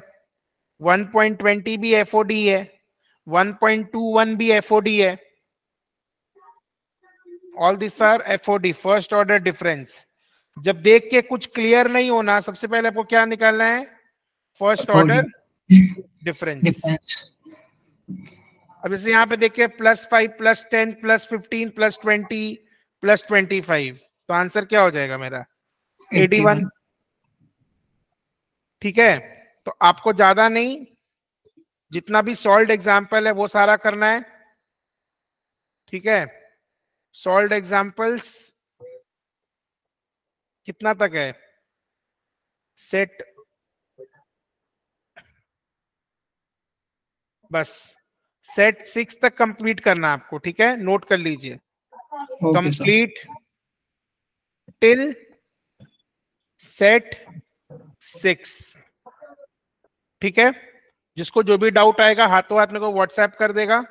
1.20 भी एफ है 1.21 भी एफ है all this are of first order difference जब देख के कुछ क्लियर नहीं होना सबसे पहले आपको क्या निकालना है फर्स्ट ऑर्डर डिफरेंस अब जैसे यहां पे देखिए plus five plus ten plus fifteen plus twenty plus twenty five तो आंसर क्या हो जाएगा मेरा एटी वन ठीक है तो आपको ज्यादा नहीं जितना भी सॉल्ड एग्जाम्पल है वो सारा करना है ठीक है सॉल्ड एग्जाम्पल्स कितना तक है सेट बस सेट सिक्स तक कंप्लीट करना आपको ठीक है नोट कर लीजिए कंप्लीट टिल सेट सिक्स ठीक है जिसको जो भी डाउट आएगा हाथों हाथ में को व्हाट्सएप कर देगा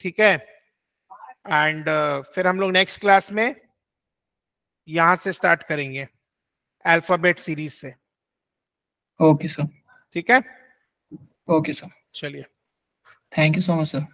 ठीक है एंड uh, फिर हम लोग नेक्स्ट क्लास में यहां से स्टार्ट करेंगे अल्फाबेट सीरीज से ओके सर ठीक है ओके सर चलिए Thank you so much, sir.